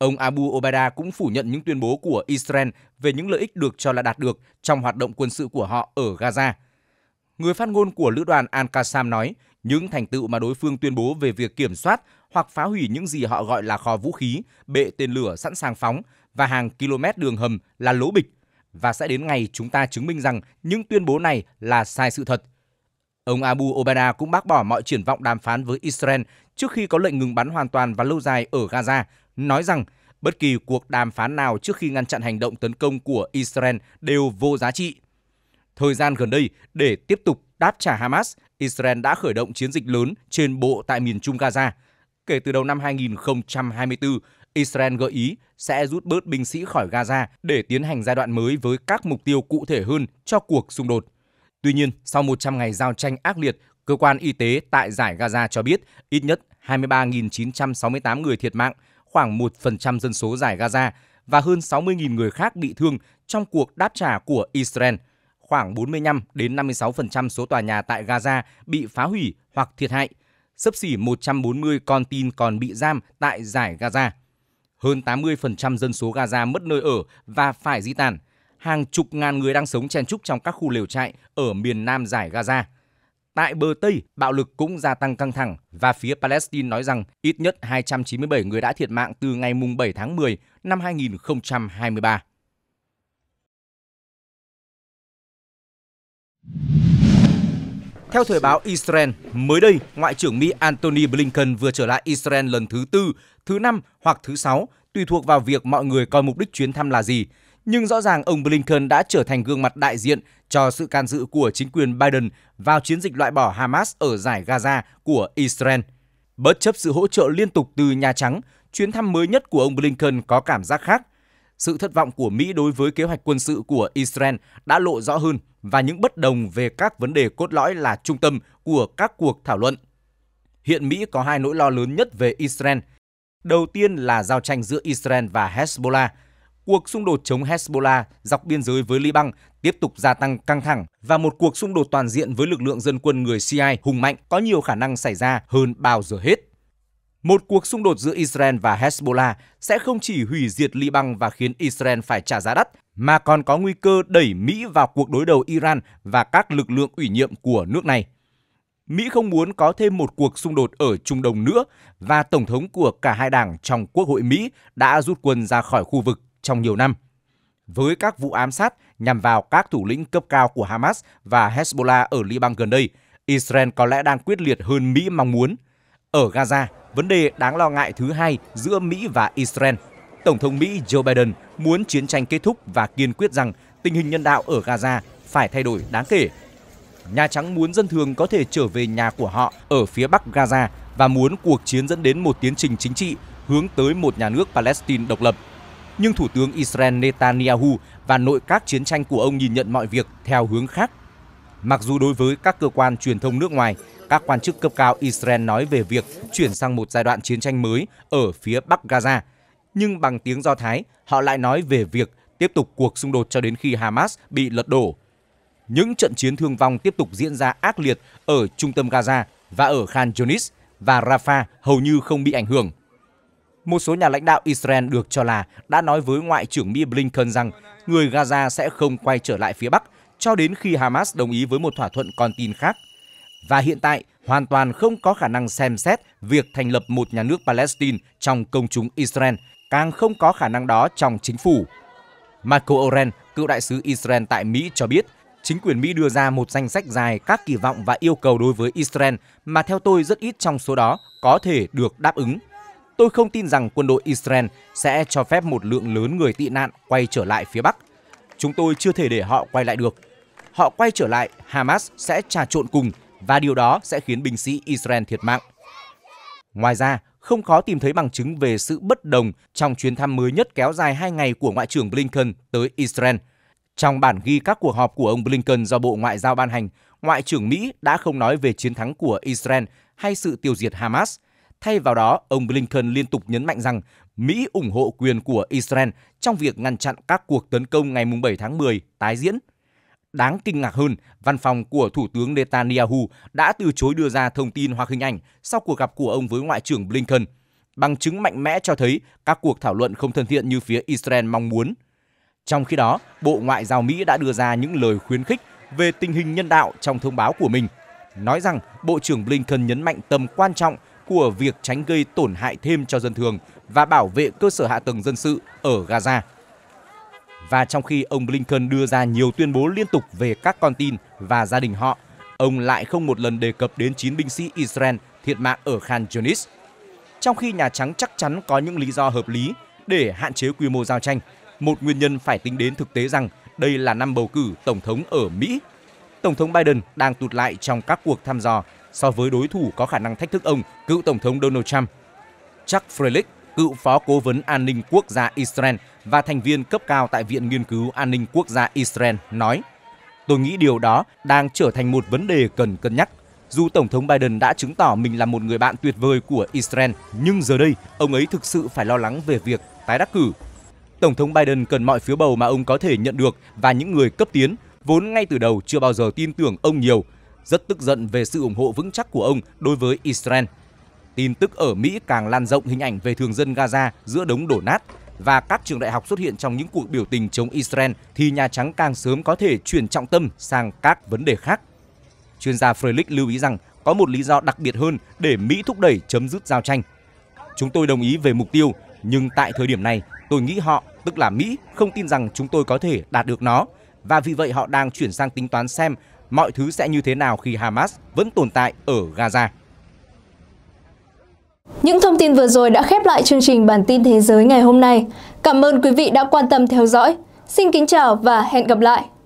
Ông Abu Obaida cũng phủ nhận những tuyên bố của Israel về những lợi ích được cho là đạt được trong hoạt động quân sự của họ ở Gaza. Người phát ngôn của lữ đoàn Al-Qassam nói, những thành tựu mà đối phương tuyên bố về việc kiểm soát hoặc phá hủy những gì họ gọi là kho vũ khí, bệ tên lửa sẵn sàng phóng và hàng km đường hầm là lố bịch và sẽ đến ngày chúng ta chứng minh rằng những tuyên bố này là sai sự thật. Ông Abu Obaida cũng bác bỏ mọi triển vọng đàm phán với Israel trước khi có lệnh ngừng bắn hoàn toàn và lâu dài ở Gaza nói rằng bất kỳ cuộc đàm phán nào trước khi ngăn chặn hành động tấn công của Israel đều vô giá trị. Thời gian gần đây, để tiếp tục đáp trả Hamas, Israel đã khởi động chiến dịch lớn trên bộ tại miền Trung Gaza. Kể từ đầu năm 2024, Israel gợi ý sẽ rút bớt binh sĩ khỏi Gaza để tiến hành giai đoạn mới với các mục tiêu cụ thể hơn cho cuộc xung đột. Tuy nhiên, sau 100 ngày giao tranh ác liệt, cơ quan y tế tại giải Gaza cho biết ít nhất 23.968 người thiệt mạng – khoảng 1% dân số giải Gaza và hơn 60.000 người khác bị thương trong cuộc đáp trả của Israel. Khoảng 45 đến 56% số tòa nhà tại Gaza bị phá hủy hoặc thiệt hại. Sấp xỉ 140 con tin còn bị giam tại giải Gaza. Hơn 80% dân số Gaza mất nơi ở và phải di tản. Hàng chục ngàn người đang sống chen chúc trong các khu lều trại ở miền nam giải Gaza. Tại bờ Tây, bạo lực cũng gia tăng căng thẳng và phía Palestine nói rằng ít nhất 297 người đã thiệt mạng từ ngày 7 tháng 10 năm 2023. Theo thời báo Israel, mới đây, Ngoại trưởng Mỹ Antony Blinken vừa trở lại Israel lần thứ tư, thứ năm hoặc thứ sáu, tùy thuộc vào việc mọi người coi mục đích chuyến thăm là gì – nhưng rõ ràng ông Blinken đã trở thành gương mặt đại diện cho sự can dự của chính quyền Biden vào chiến dịch loại bỏ Hamas ở giải Gaza của Israel. Bất chấp sự hỗ trợ liên tục từ Nhà Trắng, chuyến thăm mới nhất của ông Blinken có cảm giác khác. Sự thất vọng của Mỹ đối với kế hoạch quân sự của Israel đã lộ rõ hơn và những bất đồng về các vấn đề cốt lõi là trung tâm của các cuộc thảo luận. Hiện Mỹ có hai nỗi lo lớn nhất về Israel. Đầu tiên là giao tranh giữa Israel và Hezbollah – cuộc xung đột chống Hezbollah dọc biên giới với Liban tiếp tục gia tăng căng thẳng và một cuộc xung đột toàn diện với lực lượng dân quân người Shia hùng mạnh có nhiều khả năng xảy ra hơn bao giờ hết. Một cuộc xung đột giữa Israel và Hezbollah sẽ không chỉ hủy diệt Liban và khiến Israel phải trả giá đắt, mà còn có nguy cơ đẩy Mỹ vào cuộc đối đầu Iran và các lực lượng ủy nhiệm của nước này. Mỹ không muốn có thêm một cuộc xung đột ở Trung Đông nữa và Tổng thống của cả hai đảng trong Quốc hội Mỹ đã rút quân ra khỏi khu vực trong nhiều năm. Với các vụ ám sát nhằm vào các thủ lĩnh cấp cao của Hamas và Hezbollah ở Liban gần đây, Israel có lẽ đang quyết liệt hơn Mỹ mong muốn. Ở Gaza, vấn đề đáng lo ngại thứ hai giữa Mỹ và Israel. Tổng thống Mỹ Joe Biden muốn chiến tranh kết thúc và kiên quyết rằng tình hình nhân đạo ở Gaza phải thay đổi đáng kể. Nhà Trắng muốn dân thường có thể trở về nhà của họ ở phía bắc Gaza và muốn cuộc chiến dẫn đến một tiến trình chính trị hướng tới một nhà nước Palestine độc lập nhưng Thủ tướng Israel Netanyahu và nội các chiến tranh của ông nhìn nhận mọi việc theo hướng khác. Mặc dù đối với các cơ quan truyền thông nước ngoài, các quan chức cấp cao Israel nói về việc chuyển sang một giai đoạn chiến tranh mới ở phía Bắc Gaza, nhưng bằng tiếng Do Thái, họ lại nói về việc tiếp tục cuộc xung đột cho đến khi Hamas bị lật đổ. Những trận chiến thương vong tiếp tục diễn ra ác liệt ở trung tâm Gaza và ở Khan Yunis và Rafah hầu như không bị ảnh hưởng. Một số nhà lãnh đạo Israel được cho là đã nói với Ngoại trưởng Mỹ Blinken rằng người Gaza sẽ không quay trở lại phía Bắc cho đến khi Hamas đồng ý với một thỏa thuận con tin khác. Và hiện tại, hoàn toàn không có khả năng xem xét việc thành lập một nhà nước Palestine trong công chúng Israel, càng không có khả năng đó trong chính phủ. Marco Oren, cựu đại sứ Israel tại Mỹ cho biết, chính quyền Mỹ đưa ra một danh sách dài các kỳ vọng và yêu cầu đối với Israel mà theo tôi rất ít trong số đó có thể được đáp ứng tôi không tin rằng quân đội Israel sẽ cho phép một lượng lớn người tị nạn quay trở lại phía Bắc. Chúng tôi chưa thể để họ quay lại được. Họ quay trở lại, Hamas sẽ trà trộn cùng và điều đó sẽ khiến binh sĩ Israel thiệt mạng. Ngoài ra, không khó tìm thấy bằng chứng về sự bất đồng trong chuyến thăm mới nhất kéo dài 2 ngày của Ngoại trưởng Blinken tới Israel. Trong bản ghi các cuộc họp của ông Blinken do Bộ Ngoại giao ban hành, Ngoại trưởng Mỹ đã không nói về chiến thắng của Israel hay sự tiêu diệt Hamas – Thay vào đó, ông Blinken liên tục nhấn mạnh rằng Mỹ ủng hộ quyền của Israel trong việc ngăn chặn các cuộc tấn công ngày 7 tháng 10 tái diễn. Đáng kinh ngạc hơn, văn phòng của Thủ tướng Netanyahu đã từ chối đưa ra thông tin hoặc hình ảnh sau cuộc gặp của ông với Ngoại trưởng Blinken. Bằng chứng mạnh mẽ cho thấy các cuộc thảo luận không thân thiện như phía Israel mong muốn. Trong khi đó, Bộ Ngoại giao Mỹ đã đưa ra những lời khuyến khích về tình hình nhân đạo trong thông báo của mình, nói rằng Bộ trưởng Blinken nhấn mạnh tầm quan trọng của việc tránh gây tổn hại thêm cho dân thường và bảo vệ cơ sở hạ tầng dân sự ở Gaza. Và trong khi ông Blinken đưa ra nhiều tuyên bố liên tục về các con tin và gia đình họ, ông lại không một lần đề cập đến chín binh sĩ Israel thiệt mạng ở Khan Yunis. Trong khi Nhà Trắng chắc chắn có những lý do hợp lý để hạn chế quy mô giao tranh, một nguyên nhân phải tính đến thực tế rằng đây là năm bầu cử tổng thống ở Mỹ. Tổng thống Biden đang tụt lại trong các cuộc thăm dò so với đối thủ có khả năng thách thức ông, cựu Tổng thống Donald Trump. Chuck Freilich, cựu phó cố vấn an ninh quốc gia Israel và thành viên cấp cao tại Viện Nghiên cứu An ninh Quốc gia Israel, nói Tôi nghĩ điều đó đang trở thành một vấn đề cần cân nhắc. Dù Tổng thống Biden đã chứng tỏ mình là một người bạn tuyệt vời của Israel, nhưng giờ đây ông ấy thực sự phải lo lắng về việc tái đắc cử. Tổng thống Biden cần mọi phiếu bầu mà ông có thể nhận được và những người cấp tiến vốn ngay từ đầu chưa bao giờ tin tưởng ông nhiều rất tức giận về sự ủng hộ vững chắc của ông đối với Israel. Tin tức ở Mỹ càng lan rộng hình ảnh về thường dân Gaza giữa đống đổ nát và các trường đại học xuất hiện trong những cuộc biểu tình chống Israel thì Nhà Trắng càng sớm có thể chuyển trọng tâm sang các vấn đề khác. Chuyên gia Freilich lưu ý rằng có một lý do đặc biệt hơn để Mỹ thúc đẩy chấm dứt giao tranh. Chúng tôi đồng ý về mục tiêu, nhưng tại thời điểm này tôi nghĩ họ, tức là Mỹ, không tin rằng chúng tôi có thể đạt được nó và vì vậy họ đang chuyển sang tính toán xem mọi thứ sẽ như thế nào khi Hamas vẫn tồn tại ở Gaza. Những thông tin vừa rồi đã khép lại chương trình Bản tin Thế giới ngày hôm nay. Cảm ơn quý vị đã quan tâm theo dõi. Xin kính chào và hẹn gặp lại!